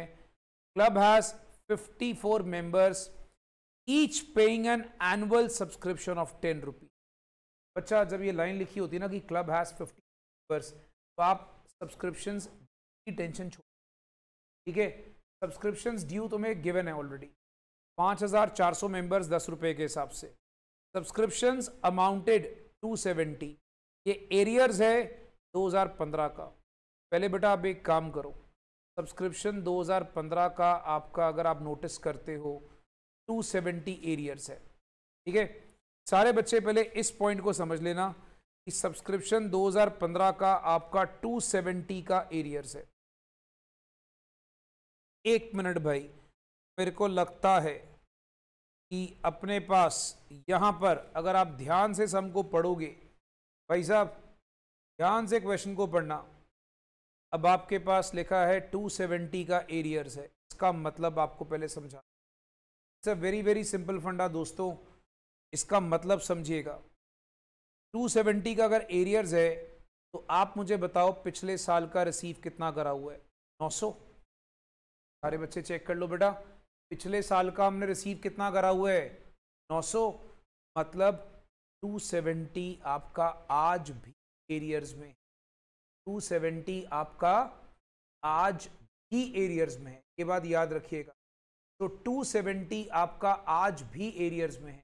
club has 54 members each paying an annual subscription of ten rupees बच्चा जब ये लाइन लिखी होती है ना कि क्लब हैज़ फिफ्टी मेंबर्स तो आप सब्सक्रिप्शन की टेंशन छोड़ ठीक है सब्सक्रिप्शन ड्यू तुम्हें गिवन है ऑलरेडी पाँच हज़ार चार सौ मेम्बर्स दस रुपये के हिसाब से सब्सक्रिप्शंस अमाउंटेड टू सेवेंटी ये एरियर्स है दो हज़ार पंद्रह का पहले बेटा आप एक काम करो सब्सक्रिप्शन दो हजार पंद्रह का आपका अगर आप नोटिस करते हो टू सेवेंटी एरियर्स है ठीक है सारे बच्चे पहले इस पॉइंट को समझ लेना कि सब्सक्रिप्शन 2015 का आपका 270 का एरियर्स है एक मिनट भाई मेरे को लगता है कि अपने पास यहाँ पर अगर आप ध्यान से सम को पढ़ोगे भाई साहब ध्यान से क्वेश्चन को पढ़ना अब आपके पास लिखा है 270 का एरियर्स है इसका मतलब आपको पहले समझा it's a very very simple फंडा दोस्तों इसका मतलब समझिएगा 270 का अगर एरियर्स है तो आप मुझे बताओ पिछले साल का रिसीव कितना करा हुआ है 900 सारे बच्चे चेक कर लो बेटा पिछले साल का हमने रिसीव कितना करा हुआ है 900 मतलब 270 आपका आज भी एरियर्स में 270 आपका आज भी एरियर्स में है ये बात याद रखिएगा तो 270 आपका आज भी एरियर्स में है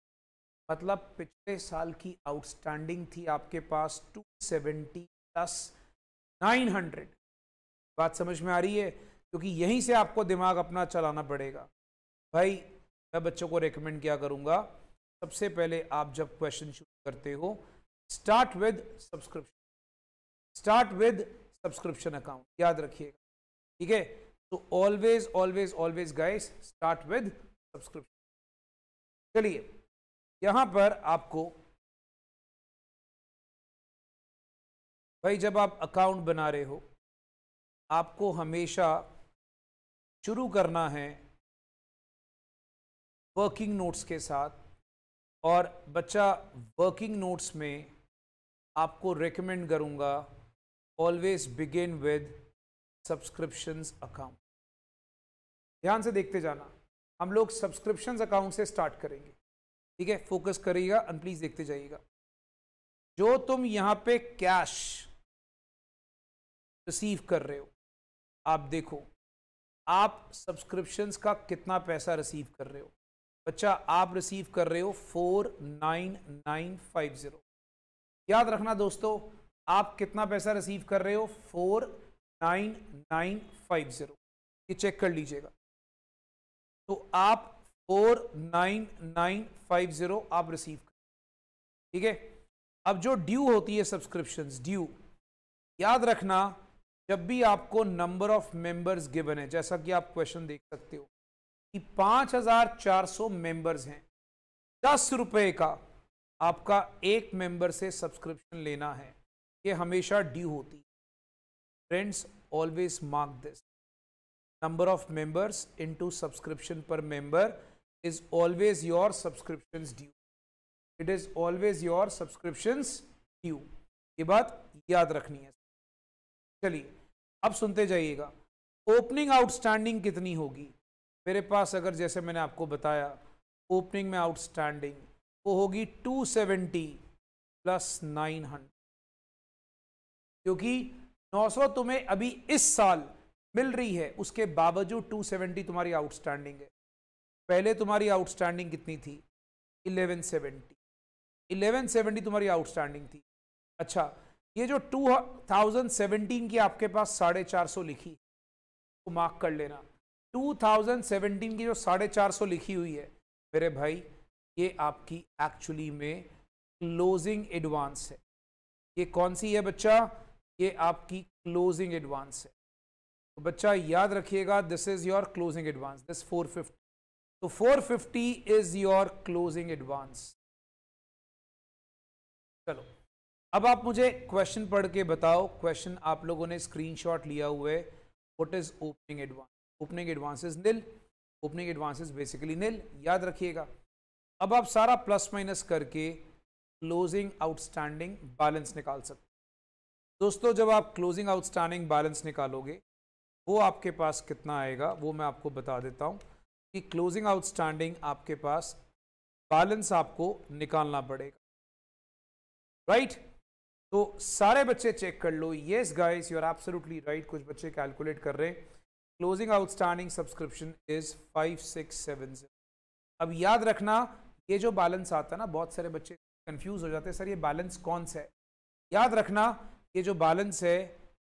मतलब पिछले साल की आउटस्टैंडिंग थी आपके पास 270 प्लस नाइन बात समझ में आ रही है क्योंकि यहीं से आपको दिमाग अपना चलाना पड़ेगा भाई मैं बच्चों को रेकमेंड क्या करूँगा सबसे पहले आप जब क्वेश्चन शुरू करते हो start with subscription start with subscription account याद रखिएगा ठीक है तो always always always guys start with subscription चलिए यहां पर आपको भाई जब आप अकाउंट बना रहे हो आपको हमेशा शुरू करना है वर्किंग नोट्स के साथ और बच्चा वर्किंग नोट्स में आपको रेकमेंड करूँगा always begin with subscriptions account ध्यान से देखते जाना हम लोग सब्सक्रिप्शंस अकाउंट से स्टार्ट करेंगे ठीक है फोकस करिएगा एंड प्लीज देखते जाइएगा जो तुम यहाँ पे कैश रिसीव कर रहे हो आप देखो आप सब्सक्रिप्शंस का कितना पैसा रिसीव कर रहे हो बच्चा आप रिसीव कर रहे हो four nine nine five zero याद रखना दोस्तों आप कितना पैसा रिसीव कर रहे हो four nine nine five zero ये चेक कर लीजिएगा तो आप four nine nine five zero आप रिसीव कर ठीक है अब जो ड्यू होती है सब्सक्रिप्शन ड्यू याद रखना जब भी आपको नंबर ऑफ मेंबर्स गिवन है जैसा कि आप क्वेश्चन देख सकते हो कि 5,400 मेंबर्स हैं दस रुपये का आपका एक मेंबर से सब्सक्रिप्शन लेना है ये हमेशा ड्यू होती friends always mark this number of members into subscription per member is always your subscription due it is always your subscription due ये बात याद रखनी है चलिए अब सुनते जाइएगा ओपनिंग आउटस्टैंडिंग कितनी होगी मेरे पास अगर जैसे मैंने आपको बताया ओपनिंग में आउटस्टैंडिंग वो होगी 270 प्लस 900 क्योंकि 900 तुम्हें अभी इस साल मिल रही है उसके बावजूद 270 तुम्हारी आउटस्टैंडिंग है पहले तुम्हारी आउटस्टैंडिंग कितनी थी 1170 1170 तुम्हारी आउटस्टैंडिंग थी अच्छा ये जो 2017 की आपके पास साढ़े चार सौ लिखी तो मार्क कर लेना 2017 की जो साढ़े चार सौ लिखी हुई है मेरे भाई ये आपकी एक्चुअली में क्लोजिंग एडवांस है ये कौन सी है बच्चा ये आपकी क्लोजिंग एडवांस है तो बच्चा याद रखिएगा this is your closing advance this 450 तो 450 इज योर क्लोजिंग एडवांस चलो अब आप मुझे क्वेश्चन पढ़ के बताओ क्वेश्चन आप लोगों ने स्क्रीनशॉट लिया हुआ है what is opening advance opening advances nil opening advances basically nil याद रखिएगा अब आप सारा प्लस माइनस करके क्लोजिंग आउटस्टैंडिंग बैलेंस निकाल सकते दोस्तों जब आप क्लोजिंग आउटस्टैंडिंग बैलेंस निकालोगे वो आपके पास कितना आएगा वो मैं आपको बता देता हूँ कि क्लोजिंग आउटस्टैंडिंग आपके पास बैलेंस आपको निकालना पड़ेगा राइट right? तो सारे बच्चे चेक कर लो yes guys you are absolutely right कुछ बच्चे कैलकुलेट कर रहे हैं closing outstanding subscription is five six seven zero अब याद रखना ये जो बैलेंस आता है ना बहुत सारे बच्चे कंफ्यूज हो जाते हैं सर ये बैलेंस कौन सा है याद रखना ये जो बैलेंस है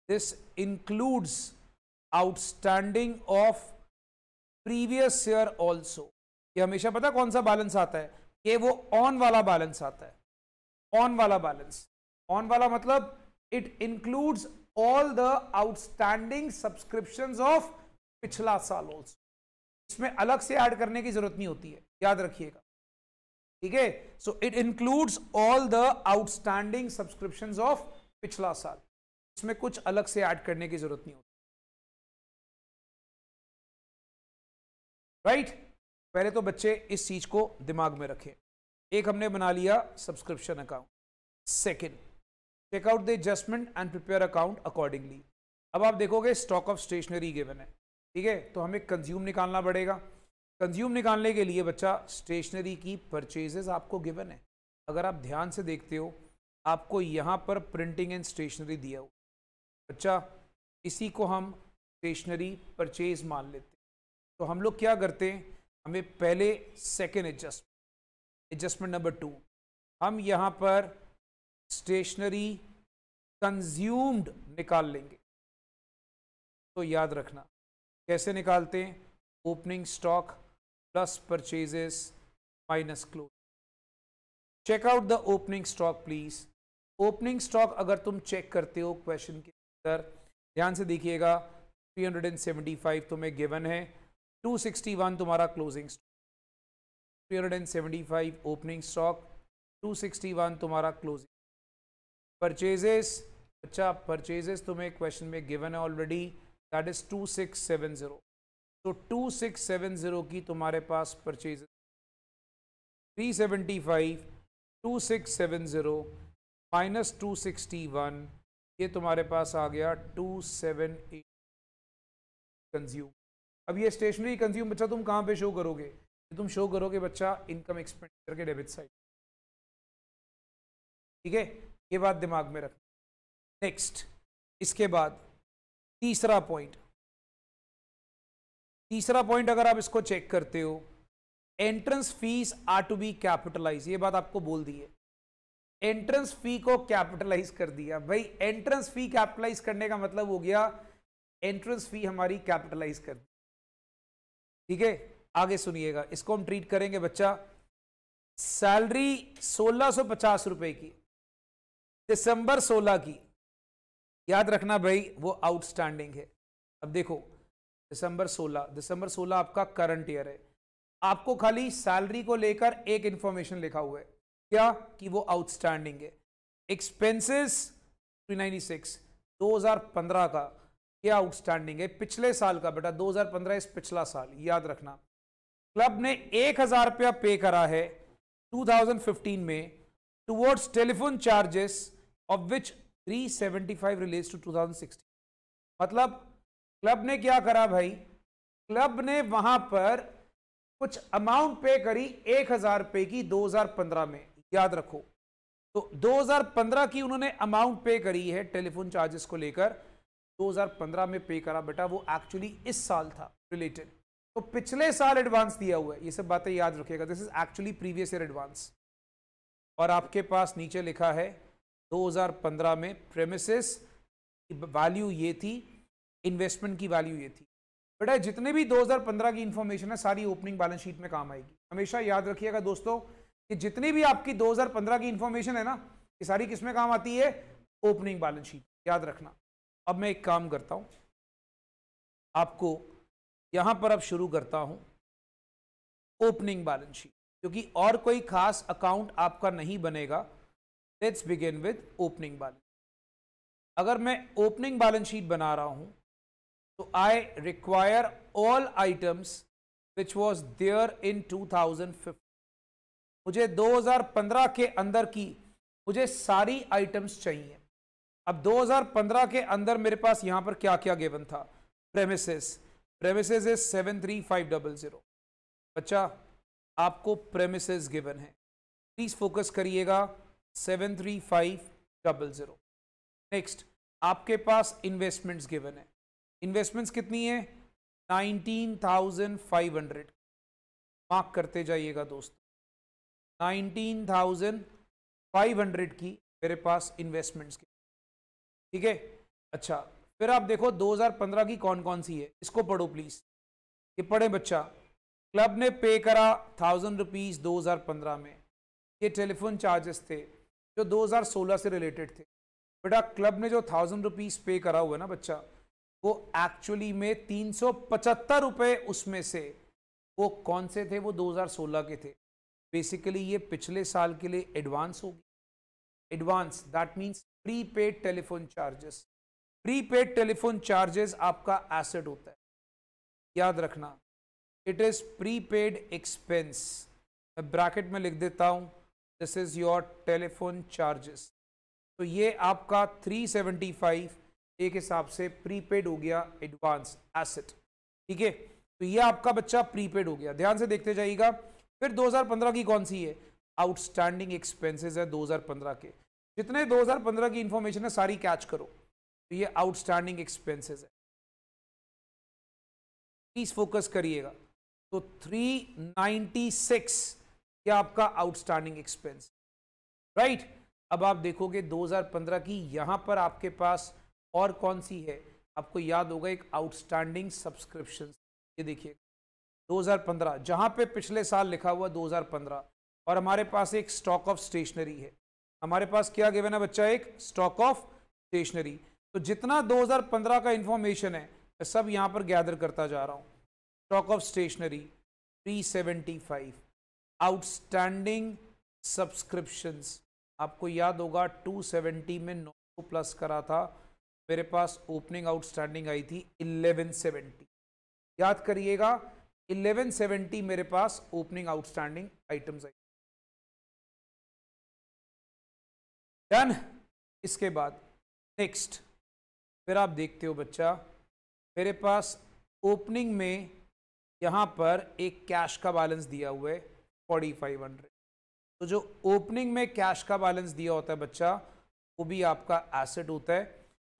this includes outstanding of previous year also ये हमेशा पता कौन सा बैलेंस आता है ये वो ऑन वाला बैलेंस आता है ऑन वाला बैलेंस ऑन वाला मतलब it includes all the outstanding subscription of पिछला साल ऑल्सो इसमें अलग से ऐड करने की जरूरत नहीं होती है याद रखिएगा ठीक है so it includes all the outstanding subscription of पिछला साल इसमें कुछ अलग से ऐड करने की जरूरत नहीं होती राइट right? पहले तो बच्चे इस चीज को दिमाग में रखें एक हमने बना लिया subscription account second take out the adjustment and prepare account accordingly अब आप देखोगे स्टॉक ऑफ स्टेशनरी गिवन है ठीक है तो हमें कंज्यूम निकालना पड़ेगा कंज्यूम निकालने के लिए बच्चा स्टेशनरी की परचेजेज आपको गिवन है अगर आप ध्यान से देखते हो आपको यहाँ पर प्रिंटिंग एंड स्टेशनरी दिया हो बच्चा इसी को हम स्टेशनरी परचेज मान लेते हैं तो हम लोग क्या करते हैं हमें पहले second adjustment adjustment number two हम यहाँ पर स्टेशनरी कंज्यूम्ड निकाल लेंगे तो याद रखना कैसे निकालते हैं opening stock plus purchases minus close check out the opening stock please opening stock अगर तुम चेक करते हो क्वेश्चन के अंदर ध्यान से देखिएगा 375 तुम्हें गिवन है 261 तुम्हारा क्लोजिंग स्टॉक 375 ओपनिंग स्टॉक 261 तुम्हारा क्लोजिंग परचेजेस अच्छा परचेजेस तुम्हें क्वेश्चन में गिवन है already that is two six seven zero तो टू सिक्स सेवन ज़ीरो की तुम्हारे पास purchase three seventy five two six seven zero minus two sixty one ये तुम्हारे पास आ गया टू सेवन एट कंज्यूम अब ये स्टेशनरी कंज्यूम बच्चा तुम कहाँ पे शो करोगे ये तुम शो करोगे बच्चा इनकम एक्सपेंडिचर के डेबिट साइड ठीक है ये बात दिमाग में रखना नेक्स्ट इसके बाद तीसरा पॉइंट तीसरा पॉइंट अगर आप इसको चेक करते हो entrance fees are to be capitalize ये बात आपको बोल दी है एंट्रेंस फी को कैपिटलाइज कर दिया भाई एंट्रेंस फी कैपिटलाइज करने का मतलब हो गया एंट्रेंस फी हमारी कैपिटलाइज कर दी ठीक है आगे सुनिएगा इसको हम ट्रीट करेंगे बच्चा सैलरी सोलह सौ पचास रुपए की दिसंबर 16 की याद रखना भाई वो आउटस्टैंडिंग है अब देखो दिसंबर 16 दिसंबर 16 आपका करंट ईयर है आपको खाली सैलरी को लेकर एक इंफॉर्मेशन लिखा हुआ है क्या कि वो आउटस्टैंडिंग है एक्सपेंसेस 396 2015 का क्या आउटस्टैंडिंग है पिछले साल का बेटा 2015 इस पिछला साल याद रखना क्लब ने एक हजार रुपया पे करा है 2015 में towards telephone charges of which 375 relates to 2016 मतलब क्लब ने क्या करा भाई क्लब ने वहां पर कुछ अमाउंट पे करी एक हजार रुपए की 2015 में याद रखो तो 2015 की उन्होंने अमाउंट पे करी है टेलीफोन चार्जेस को लेकर 2015 में पे करा बेटा वो एक्चुअली इस साल था रिलेटेड तो पिछले साल एडवांस दिया हुआ है ये सब बातें याद रखिएगा this is actually previous year advance और आपके पास नीचे लिखा है 2015 में प्रेमिसेस की वैल्यू ये थी इन्वेस्टमेंट की वैल्यू ये थी बेटा जितने भी 2015 की इन्फॉर्मेशन है सारी ओपनिंग बैलेंस शीट में काम आएगी हमेशा याद रखिएगा दोस्तों कि जितनी भी आपकी 2015 की इन्फॉर्मेशन है ना ये सारी किस में काम आती है ओपनिंग बैलेंस शीट याद रखना अब मैं एक काम करता हूँ आपको यहाँ पर अब शुरू करता हूँ ओपनिंग बैलेंस शीट क्योंकि और कोई खास अकाउंट आपका नहीं बनेगा let's begin with opening balance अगर मैं ओपनिंग बैलेंस शीट बना रहा हूं तो I require all items which was there in 2015 मुझे 2015 के अंदर की मुझे सारी आइटम्स चाहिए अब 2015 के अंदर मेरे पास यहां पर क्या क्या गेवन था premises premises is seven three five double zero बच्चा आपको प्रेमिसेस गिवन है प्लीज फोकस करिएगा seven three five double zero next आपके पास इन्वेस्टमेंट्स गिवन है इन्वेस्टमेंट्स कितनी है nineteen thousand five hundred mark करते जाइएगा दोस्त नाइनटीन थाउजेंड फाइव हंड्रेड की मेरे पास इन्वेस्टमेंट्स की ठीक है अच्छा फिर आप देखो 2015 की कौन कौन सी है इसको पढ़ो प्लीज़ ये पढ़े बच्चा क्लब ने पे करा थाउजेंड रुपीज़ 2015 में ये टेलीफोन चार्जेस थे जो 2016 से रिलेटेड थे बेटा क्लब ने जो थाउजेंड रुपीज पे करा हुआ है ना बच्चा वो एक्चुअली में तीन सौ उसमें से वो कौन से थे वो 2016 के थे बेसिकली ये पिछले साल के लिए एडवांस होगी advance that means prepaid telephone charges prepaid telephone charges आपका एसेट होता है याद रखना it is prepaid expense bracket में लिख देता हूँ this is your telephone charges तो ये आपका 375 एक हिसाब से प्रीपेड हो गया एडवांस एसेट ठीक है तो ये आपका बच्चा प्रीपेड हो गया ध्यान से देखते जाइएगा फिर 2015 की कौन सी है आउटस्टैंडिंग एक्सपेंसेस है 2015 के जितने 2015 की इंफॉर्मेशन है सारी कैच करो तो ये आउटस्टैंडिंग एक्सपेंसेस है प्लीज फोकस करिएगा तो 396 या आपका आउटस्टैंडिंग एक्सपेंस राइट अब आप देखोगे 2015 की यहां पर आपके पास और कौन सी है आपको याद होगा एक आउटस्टैंडिंग सब्सक्रिप्शन ये देखिए 2015 जहां पे पिछले साल लिखा हुआ 2015 और हमारे पास एक स्टॉक ऑफ स्टेशनरी है हमारे पास क्या गिवन है बच्चा एक स्टॉक ऑफ स्टेशनरी तो जितना 2015 का इंफॉर्मेशन है मैं सब यहां पर गैदर करता जा रहा हूं stock of stationery 375 outstanding subscriptions आपको याद होगा 270 में 900 प्लस करा था मेरे पास ओपनिंग आउटस्टैंडिंग आई थी 1170 याद करिएगा 1170 मेरे पास opening outstanding items I done इसके बाद नेक्स्ट फिर आप देखते हो बच्चा मेरे पास ओपनिंग में यहाँ पर एक कैश का बैलेंस दिया हुआ है फोर्टी फाइव हंड्रेड तो जो ओपनिंग में कैश का बैलेंस दिया होता है बच्चा वो भी आपका एसेट होता है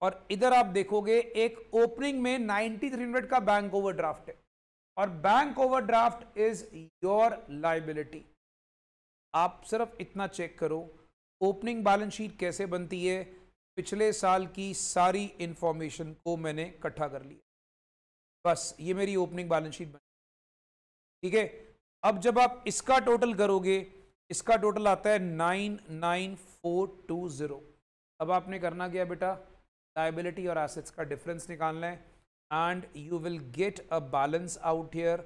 और इधर आप देखोगे एक ओपनिंग में नाइनटी थ्री हंड्रेड का बैंक ओवर है और bank overdraft is your liability आप सिर्फ इतना चेक करो ओपनिंग बैलेंस शीट कैसे बनती है पिछले साल की सारी इंफॉर्मेशन को मैंने इकट्ठा कर लिया बस ये मेरी ओपनिंग बैलेंस शीट बन ठीक है अब जब आप इसका टोटल करोगे इसका टोटल आता है nine nine four two zero अब आपने करना क्या बेटा लाइबिलिटी और एसेट्स का डिफरेंस निकालना है and you will get a balance out here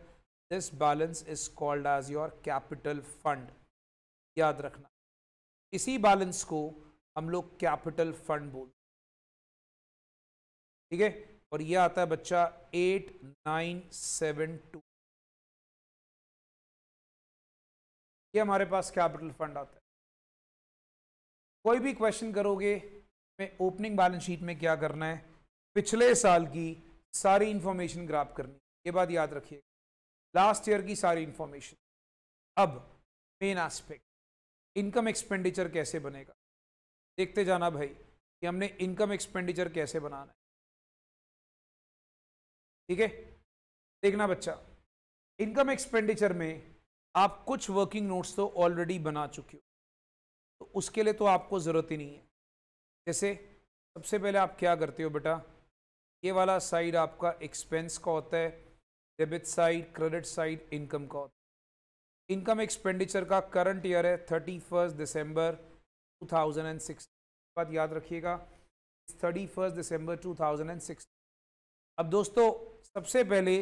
this balance is called as your capital fund याद रखना इसी बैलेंस को हम लोग कैपिटल फंड बोलते ठीक है और ये आता है बच्चा एट नाइन सेवन टू ये हमारे पास कैपिटल फंड आता है कोई भी क्वेश्चन करोगे में ओपनिंग बैलेंस शीट में क्या करना है पिछले साल की सारी इंफॉर्मेशन ग्राप करनी ये बात याद रखिए लास्ट ईयर की सारी इंफॉर्मेशन अब मेन एस्पेक्ट इनकम एक्सपेंडिचर कैसे बनेगा देखते जाना भाई कि हमने इनकम एक्सपेंडिचर कैसे बनाना है ठीक है देखना बच्चा इनकम एक्सपेंडिचर में आप कुछ वर्किंग नोट्स तो ऑलरेडी बना चुके हो तो उसके लिए तो आपको ज़रूरत ही नहीं है जैसे सबसे पहले आप क्या करते हो बेटा ये वाला साइड आपका एक्सपेंस का होता है debit side credit side income का होता है इनकम एक्सपेंडिचर का करंट ईयर है thirty first December two thousand and six बात याद रखिएगा thirty first December two thousand and six अब दोस्तों सबसे पहले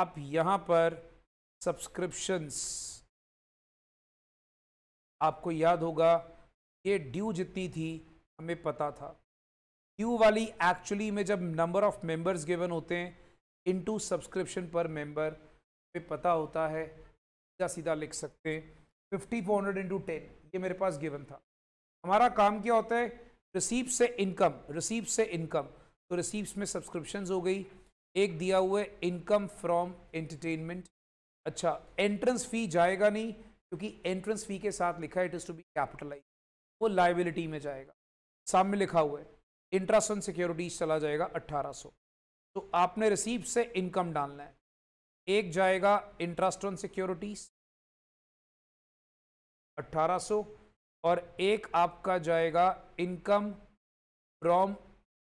आप यहाँ पर सब्सक्रिप्शंस आपको याद होगा ये ड्यू जितनी थी हमें पता था ड्यू वाली एक्चुअली में जब नंबर ऑफ मेंबर्स गिवन होते हैं इनटू सब्सक्रिप्शन पर मेंबर पे पता होता है सीधा सीधा लिख सकते हैं fifty four hundred into ten ये मेरे पास गिवन था हमारा काम क्या होता है रिसीप से इनकम रिसीप से इनकम तो रिसीप्स में सब्सक्रिप्शंस हो गई एक दिया हुआ है इनकम फ्रॉम एंटरटेनमेंट अच्छा एंट्रेंस फी जाएगा नहीं क्योंकि एंट्रेंस फी के साथ लिखा है it is to be capitalize वो लाइबिलिटी में जाएगा सामने लिखा हुआ है ऑन सिक्योरिटीज चला जाएगा 1800 तो आपने रिसीप से इनकम डालना है एक जाएगा इंट्रास्ट ऑन सिक्योरिटीज 1800 और एक आपका जाएगा इनकम फ्रॉम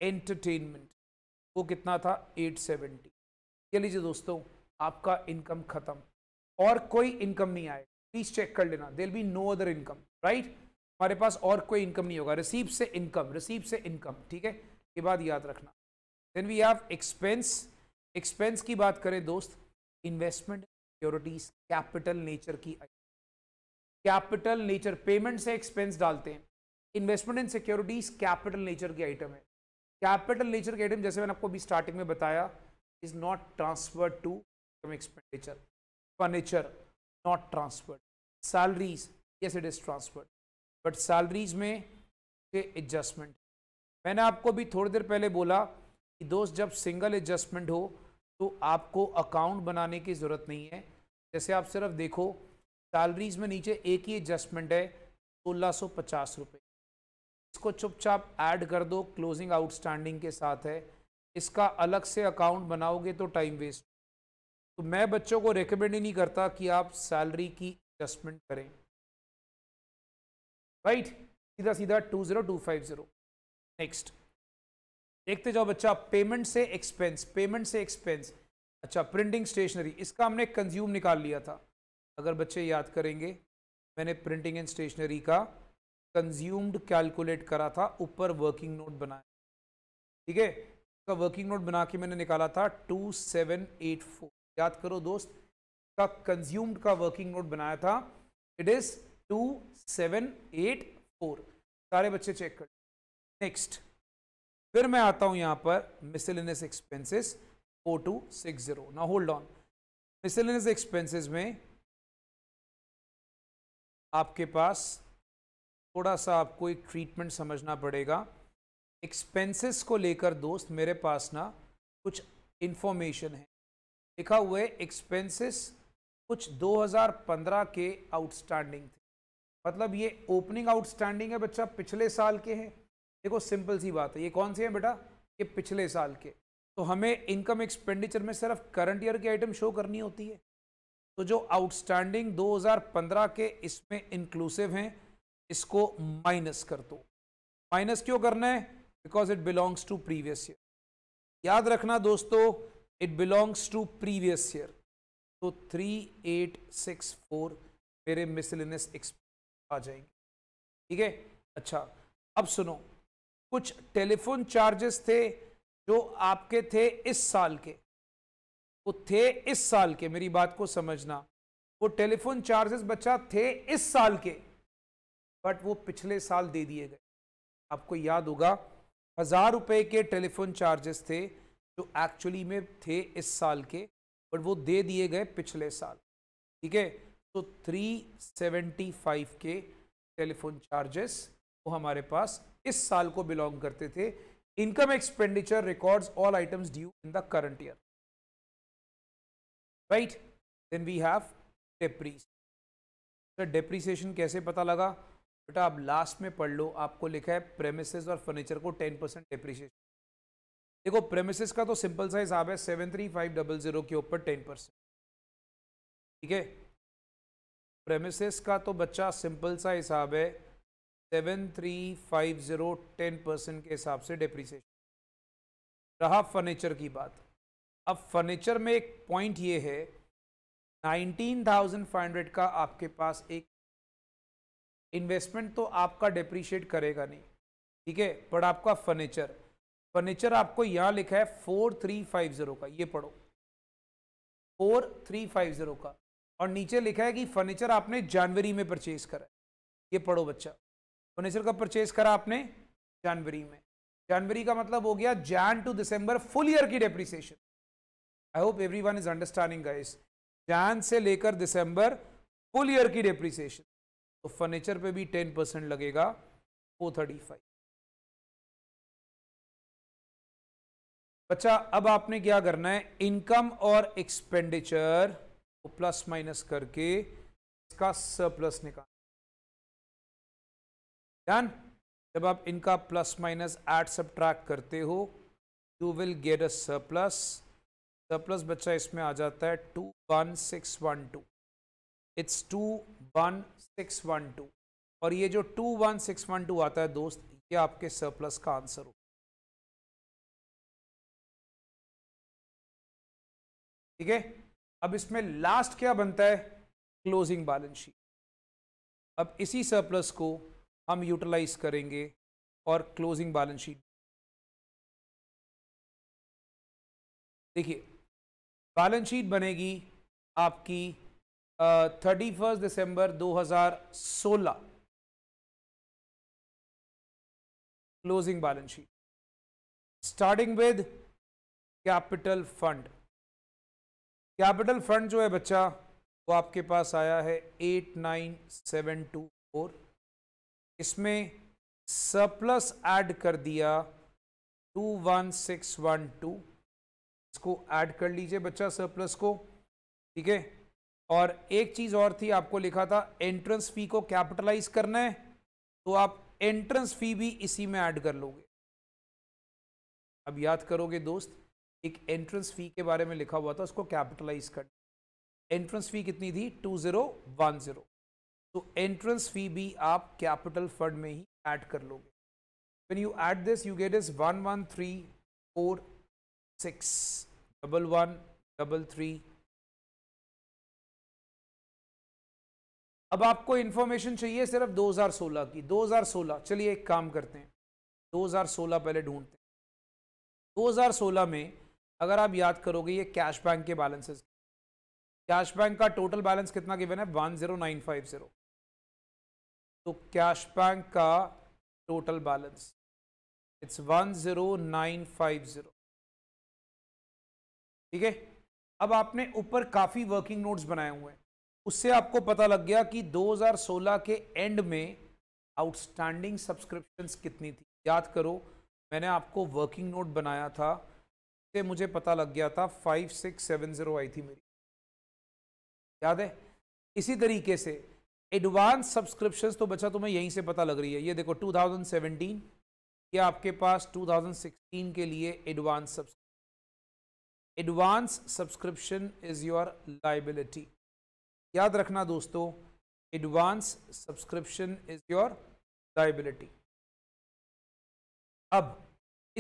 एंटरटेनमेंट वो कितना था 870 सेवेंटी लीजिए दोस्तों आपका इनकम ख़त्म और कोई इनकम नहीं आएगा प्लीज चेक कर लेना there be no other income right हमारे पास और कोई इनकम नहीं होगा रिसीव से इनकम रिसीव से इनकम ठीक है ये बात याद रखना then we have expense expense की बात करें दोस्त इन्वेस्टमेंट सिक्योरिटीज कैपिटल नेचर की कैपिटल नेचर पेमेंट से एक्सपेंस डालते हैं investment in securities capital nature की आइटम है कैपिटल नेचर की आइटम जैसे मैंने आपको अभी स्टार्टिंग में बताया is not transferred to income expenditure furniture not transferred salaries yes it is transferred but salaries में के adjustment मैंने आपको भी थोड़ी देर पहले बोला कि दोस्त जब सिंगल एडजस्टमेंट हो तो आपको अकाउंट बनाने की ज़रूरत नहीं है जैसे आप सिर्फ देखो सैलरीज में नीचे एक ही एडजस्टमेंट है सोलह सौ पचास रुपये इसको चुपचाप ऐड कर दो क्लोजिंग आउटस्टैंडिंग के साथ है इसका अलग से अकाउंट बनाओगे तो टाइम वेस्ट तो मैं बच्चों को रिकमेंड ही नहीं करता कि आप सैलरी की एडजस्टमेंट करें राइट सीधा सीधा two zero two five zero next देखते जाओ बच्चा पेमेंट से एक्सपेंस पेमेंट से एक्सपेंस अच्छा प्रिंटिंग स्टेशनरी इसका हमने कंज्यूम निकाल लिया था अगर बच्चे याद करेंगे मैंने प्रिंटिंग एंड स्टेशनरी का कंज्यूम्ड कैलकुलेट करा था ऊपर वर्किंग नोट बनाया ठीक है वर्किंग नोट बना के मैंने निकाला था टू सेवन एट फोर याद करो दोस्त का कंज्यूम्ड का वर्किंग नोट बनाया था it is two seven eight four सारे बच्चे चेक कर नेक्स्ट फिर मैं आता हूं यहां पर miscellaneous expenses four two six zero ना होल्ड ऑन मिसलिनियस एक्सपेंसेस में आपके पास थोड़ा सा आपको एक ट्रीटमेंट समझना पड़ेगा एक्सपेंसेस को लेकर दोस्त मेरे पास ना कुछ इन्फॉर्मेशन है लिखा हुआ है एक्सपेंसेस कुछ 2015 के आउटस्टैंडिंग थे मतलब ये ओपनिंग आउटस्टैंडिंग है बच्चा पिछले साल के हैं देखो सिंपल सी बात है ये कौन से हैं बेटा ये पिछले साल के तो हमें इनकम एक्सपेंडिचर में सिर्फ करंट ईयर की आइटम शो करनी होती है तो जो आउटस्टैंडिंग 2015 के इसमें इंक्लूसिव हैं इसको माइनस कर दो माइनस क्यों करना है because it belongs to previous year याद रखना दोस्तों it belongs to previous year तो फोर मेरे एक्सपेंस आ जाएंगे ठीक है अच्छा अब सुनो कुछ टेलीफोन चार्जेस थे जो आपके थे इस साल के वो थे इस साल के मेरी बात को समझना वो टेलीफोन चार्जेस बच्चा थे इस साल के बट वो पिछले साल दे दिए गए आपको याद होगा हजार रुपए के टेलीफोन चार्जेस थे जो एक्चुअली में थे इस साल के बट वो दे दिए गए पिछले साल ठीक है तो 375 के टेलीफोन चार्जेस वो हमारे पास इस साल को बिलोंग करते थे income expenditure records all items due in the current year right then we have डेप्रीस सर डेप्रीसिएशन कैसे पता लगा बेटा आप लास्ट में पढ़ लो आपको लिखा है प्रेमिसेस और फर्नीचर को 10 परसेंट डेप्रीसिएशन देखो प्रेमिसिस का तो सिंपल सा हिसाब है seven three five double zero के ऊपर टेन परसेंट ठीक है प्रेमिसिस का तो बच्चा सिंपल सा हिसाब है seven three five zero ten percent के हिसाब से डिप्रिसिएशन रहा फर्नीचर की बात अब फर्नीचर में एक पॉइंट ये है नाइनटीन थाउजेंड फाइव हंड्रेड का आपके पास एक इन्वेस्टमेंट तो आपका डिप्रीशिएट करेगा नहीं ठीक है पर आपका फर्नीचर फर्नीचर आपको यहां लिखा है फोर थ्री फाइव जीरो का ये पढ़ो फोर थ्री फाइव जीरो का और नीचे लिखा है कि फर्नीचर आपने जनवरी में परचेज करा ये पढ़ो बच्चा फर्नीचर का परचेज करा आपने जनवरी में जनवरी का मतलब हो गया Jan to December full year की depreciation I hope every one is understanding guys Jan से लेकर दिसंबर फुल ईयर की डेप्रिसिएशन तो फर्नीचर पे भी टेन परसेंट लगेगा फोर थर्टी फाइव बच्चा अब आपने क्या करना है इनकम और एक्सपेंडिचर को प्लस माइनस करके इसका सरप्लस निकाल ध्यान जब आप इनका प्लस माइनस एड सब करते हो you will get a surplus surplus बच्चा इसमें आ जाता है two one six one two it's two one six one two और ये जो two one six one two आता है दोस्त ये आपके सरप्लस का आंसर हो ठीक है अब इसमें लास्ट क्या बनता है क्लोजिंग बैलेंस शीट अब इसी सरप्लस को हम यूटिलाइज करेंगे और क्लोजिंग बैलेंस शीट देखिए बैलेंस शीट बनेगी आपकी thirty first December 2016 closing balance sheet starting with capital fund capital fund जो है बच्चा वो आपके पास आया है eight nine seven two four इसमें सरप्लस ऐड कर दिया two one six one two इसको ऐड कर लीजिए बच्चा सरप्लस को ठीक है और एक चीज़ और थी आपको लिखा था एंट्रेंस फी को कैपिटलाइज करना है तो आप एंट्रेंस फी भी इसी में ऐड कर लोगे अब याद करोगे दोस्त एक एंट्रेंस फी के बारे में लिखा हुआ था उसको कैपिटलाइज कर एंट्रेंस फी कितनी थी टू ज़ीरो वन ज़ीरो तो एंट्रेंस फी भी आप कैपिटल फंड में ही ऐड कर लोगे you get is one one three four six double one double three अब आपको इन्फॉर्मेशन चाहिए सिर्फ 2016 की 2016 चलिए एक काम करते हैं 2016 पहले ढूंढते हैं 2016 में अगर आप याद करोगे ये कैश बैंक के बैलेंसेस कैश बैंक का टोटल बैलेंस कितना गिवन है one zero nine five zero तो कैश बैंक का total balance it's one zero nine five zero ठीक है अब आपने ऊपर काफ़ी वर्किंग नोट्स बनाए हुए हैं उससे आपको पता लग गया कि 2016 के एंड में आउटस्टैंडिंग सब्सक्रिप्शंस कितनी थी याद करो मैंने आपको वर्किंग नोट बनाया था से मुझे पता लग गया था फाइव सिक्स सेवन जीरो आई थी मेरी याद है इसी तरीके से एडवांस सब्सक्रिप्शंस तो बच्चा तुम्हें यहीं से पता लग रही है ये देखो 2017 ये आपके पास 2016 के लिए advance subscription advance subscription is your liability याद रखना दोस्तों advance subscription is your liability अब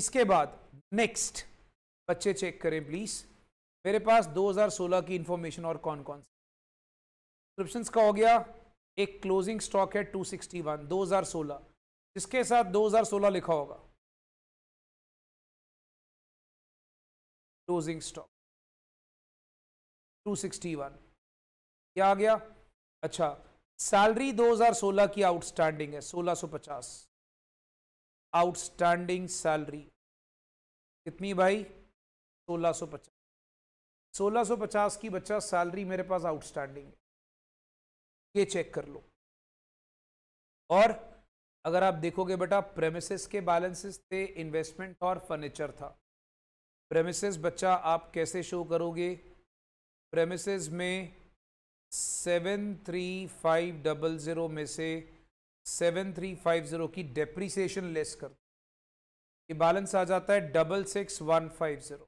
इसके बाद नेक्स्ट बच्चे चेक करें प्लीज़ मेरे पास 2016 की इंफॉर्मेशन और कौन कौन सब्सक्रिप्शन का हो गया एक क्लोजिंग स्टॉक है 261 2016 जिसके साथ 2016 लिखा होगा क्लोजिंग स्टॉक 261 क्या आ गया अच्छा सैलरी 2016 की आउटस्टैंडिंग है 1650 आउटस्टैंडिंग सैलरी कितनी भाई सोलह सौ पचास सोलह सौ पचास की बच्चा सैलरी मेरे पास आउटस्टैंडिंग है ये चेक कर लो और अगर आप देखोगे बेटा प्रेमिसेस के बैलेंसेस थे इन्वेस्टमेंट और फर्नीचर था प्रेमिसेस बच्चा आप कैसे शो करोगे प्रेमिसेस में seven three five double zero में से सेवन थ्री फाइव ज़ीरो की डेप्रीसीशन लेस कर ये बैलेंस आ जाता है double six one five zero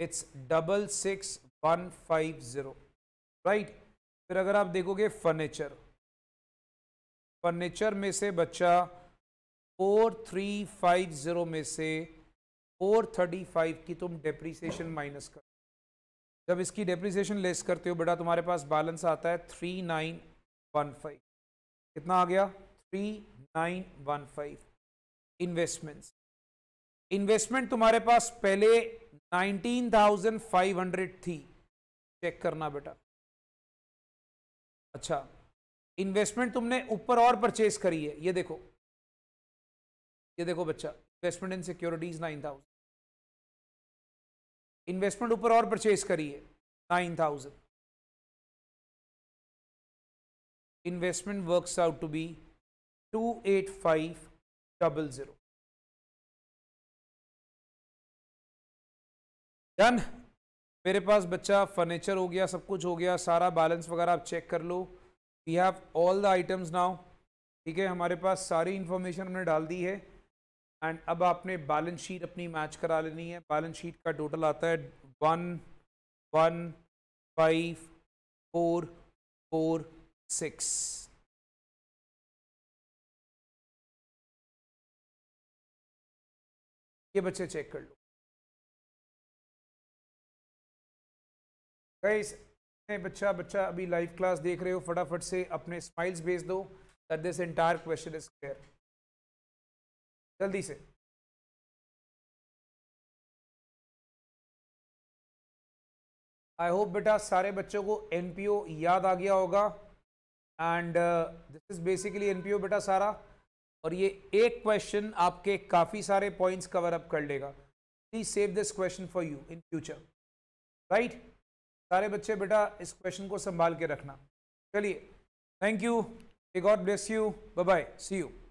it's double six one five zero right फिर अगर आप देखोगे फर्नीचर फर्नीचर में से बच्चा फोर थ्री फाइव ज़ीरो में से फोर थर्टी फाइव की तुम डेप्रीसीशन माइनस कर जब इसकी डेप्रीसीशन लेस करते हो बेटा तुम्हारे पास बैलेंस आता है थ्री नाइन वन फाइव कितना आ गया three nine one five investments investment तुम्हारे पास पहले 19,500 थी चेक करना बेटा अच्छा इन्वेस्टमेंट तुमने ऊपर और परचेज करी है ये देखो ये देखो बच्चा इन्वेस्टमेंट इन सिक्योरिटीज 9,000 इन्वेस्टमेंट ऊपर और परचेज करी है 9,000 investment works out to be two eight five double zero done मेरे पास बच्चा फर्नीचर हो गया सब कुछ हो गया सारा बैलेंस वगैरह आप चेक कर लो we have all the items now ठीक है हमारे पास सारी इन्फॉर्मेशन हमने डाल दी है एंड अब आपने बैलेंस शीट अपनी मैच करा लेनी है बैलेंस शीट का टोटल आता है one one five four four six ये बच्चे चेक कर लो गाइस बच्चा बच्चा अभी लाइव क्लास देख रहे हो फटाफट से अपने स्माइल्स भेज दो that this entire question is clear जल्दी से आई होप बेटा सारे बच्चों को एन याद आ गया होगा and this is basically an बेटा सारा और ये एक क्वेश्चन आपके काफ़ी सारे पॉइंट्स कवर अप कर लेगा please save this question for you in future right सारे बच्चे बेटा इस क्वेश्चन को संभाल के रखना चलिए thank you a God bless you bye bye see you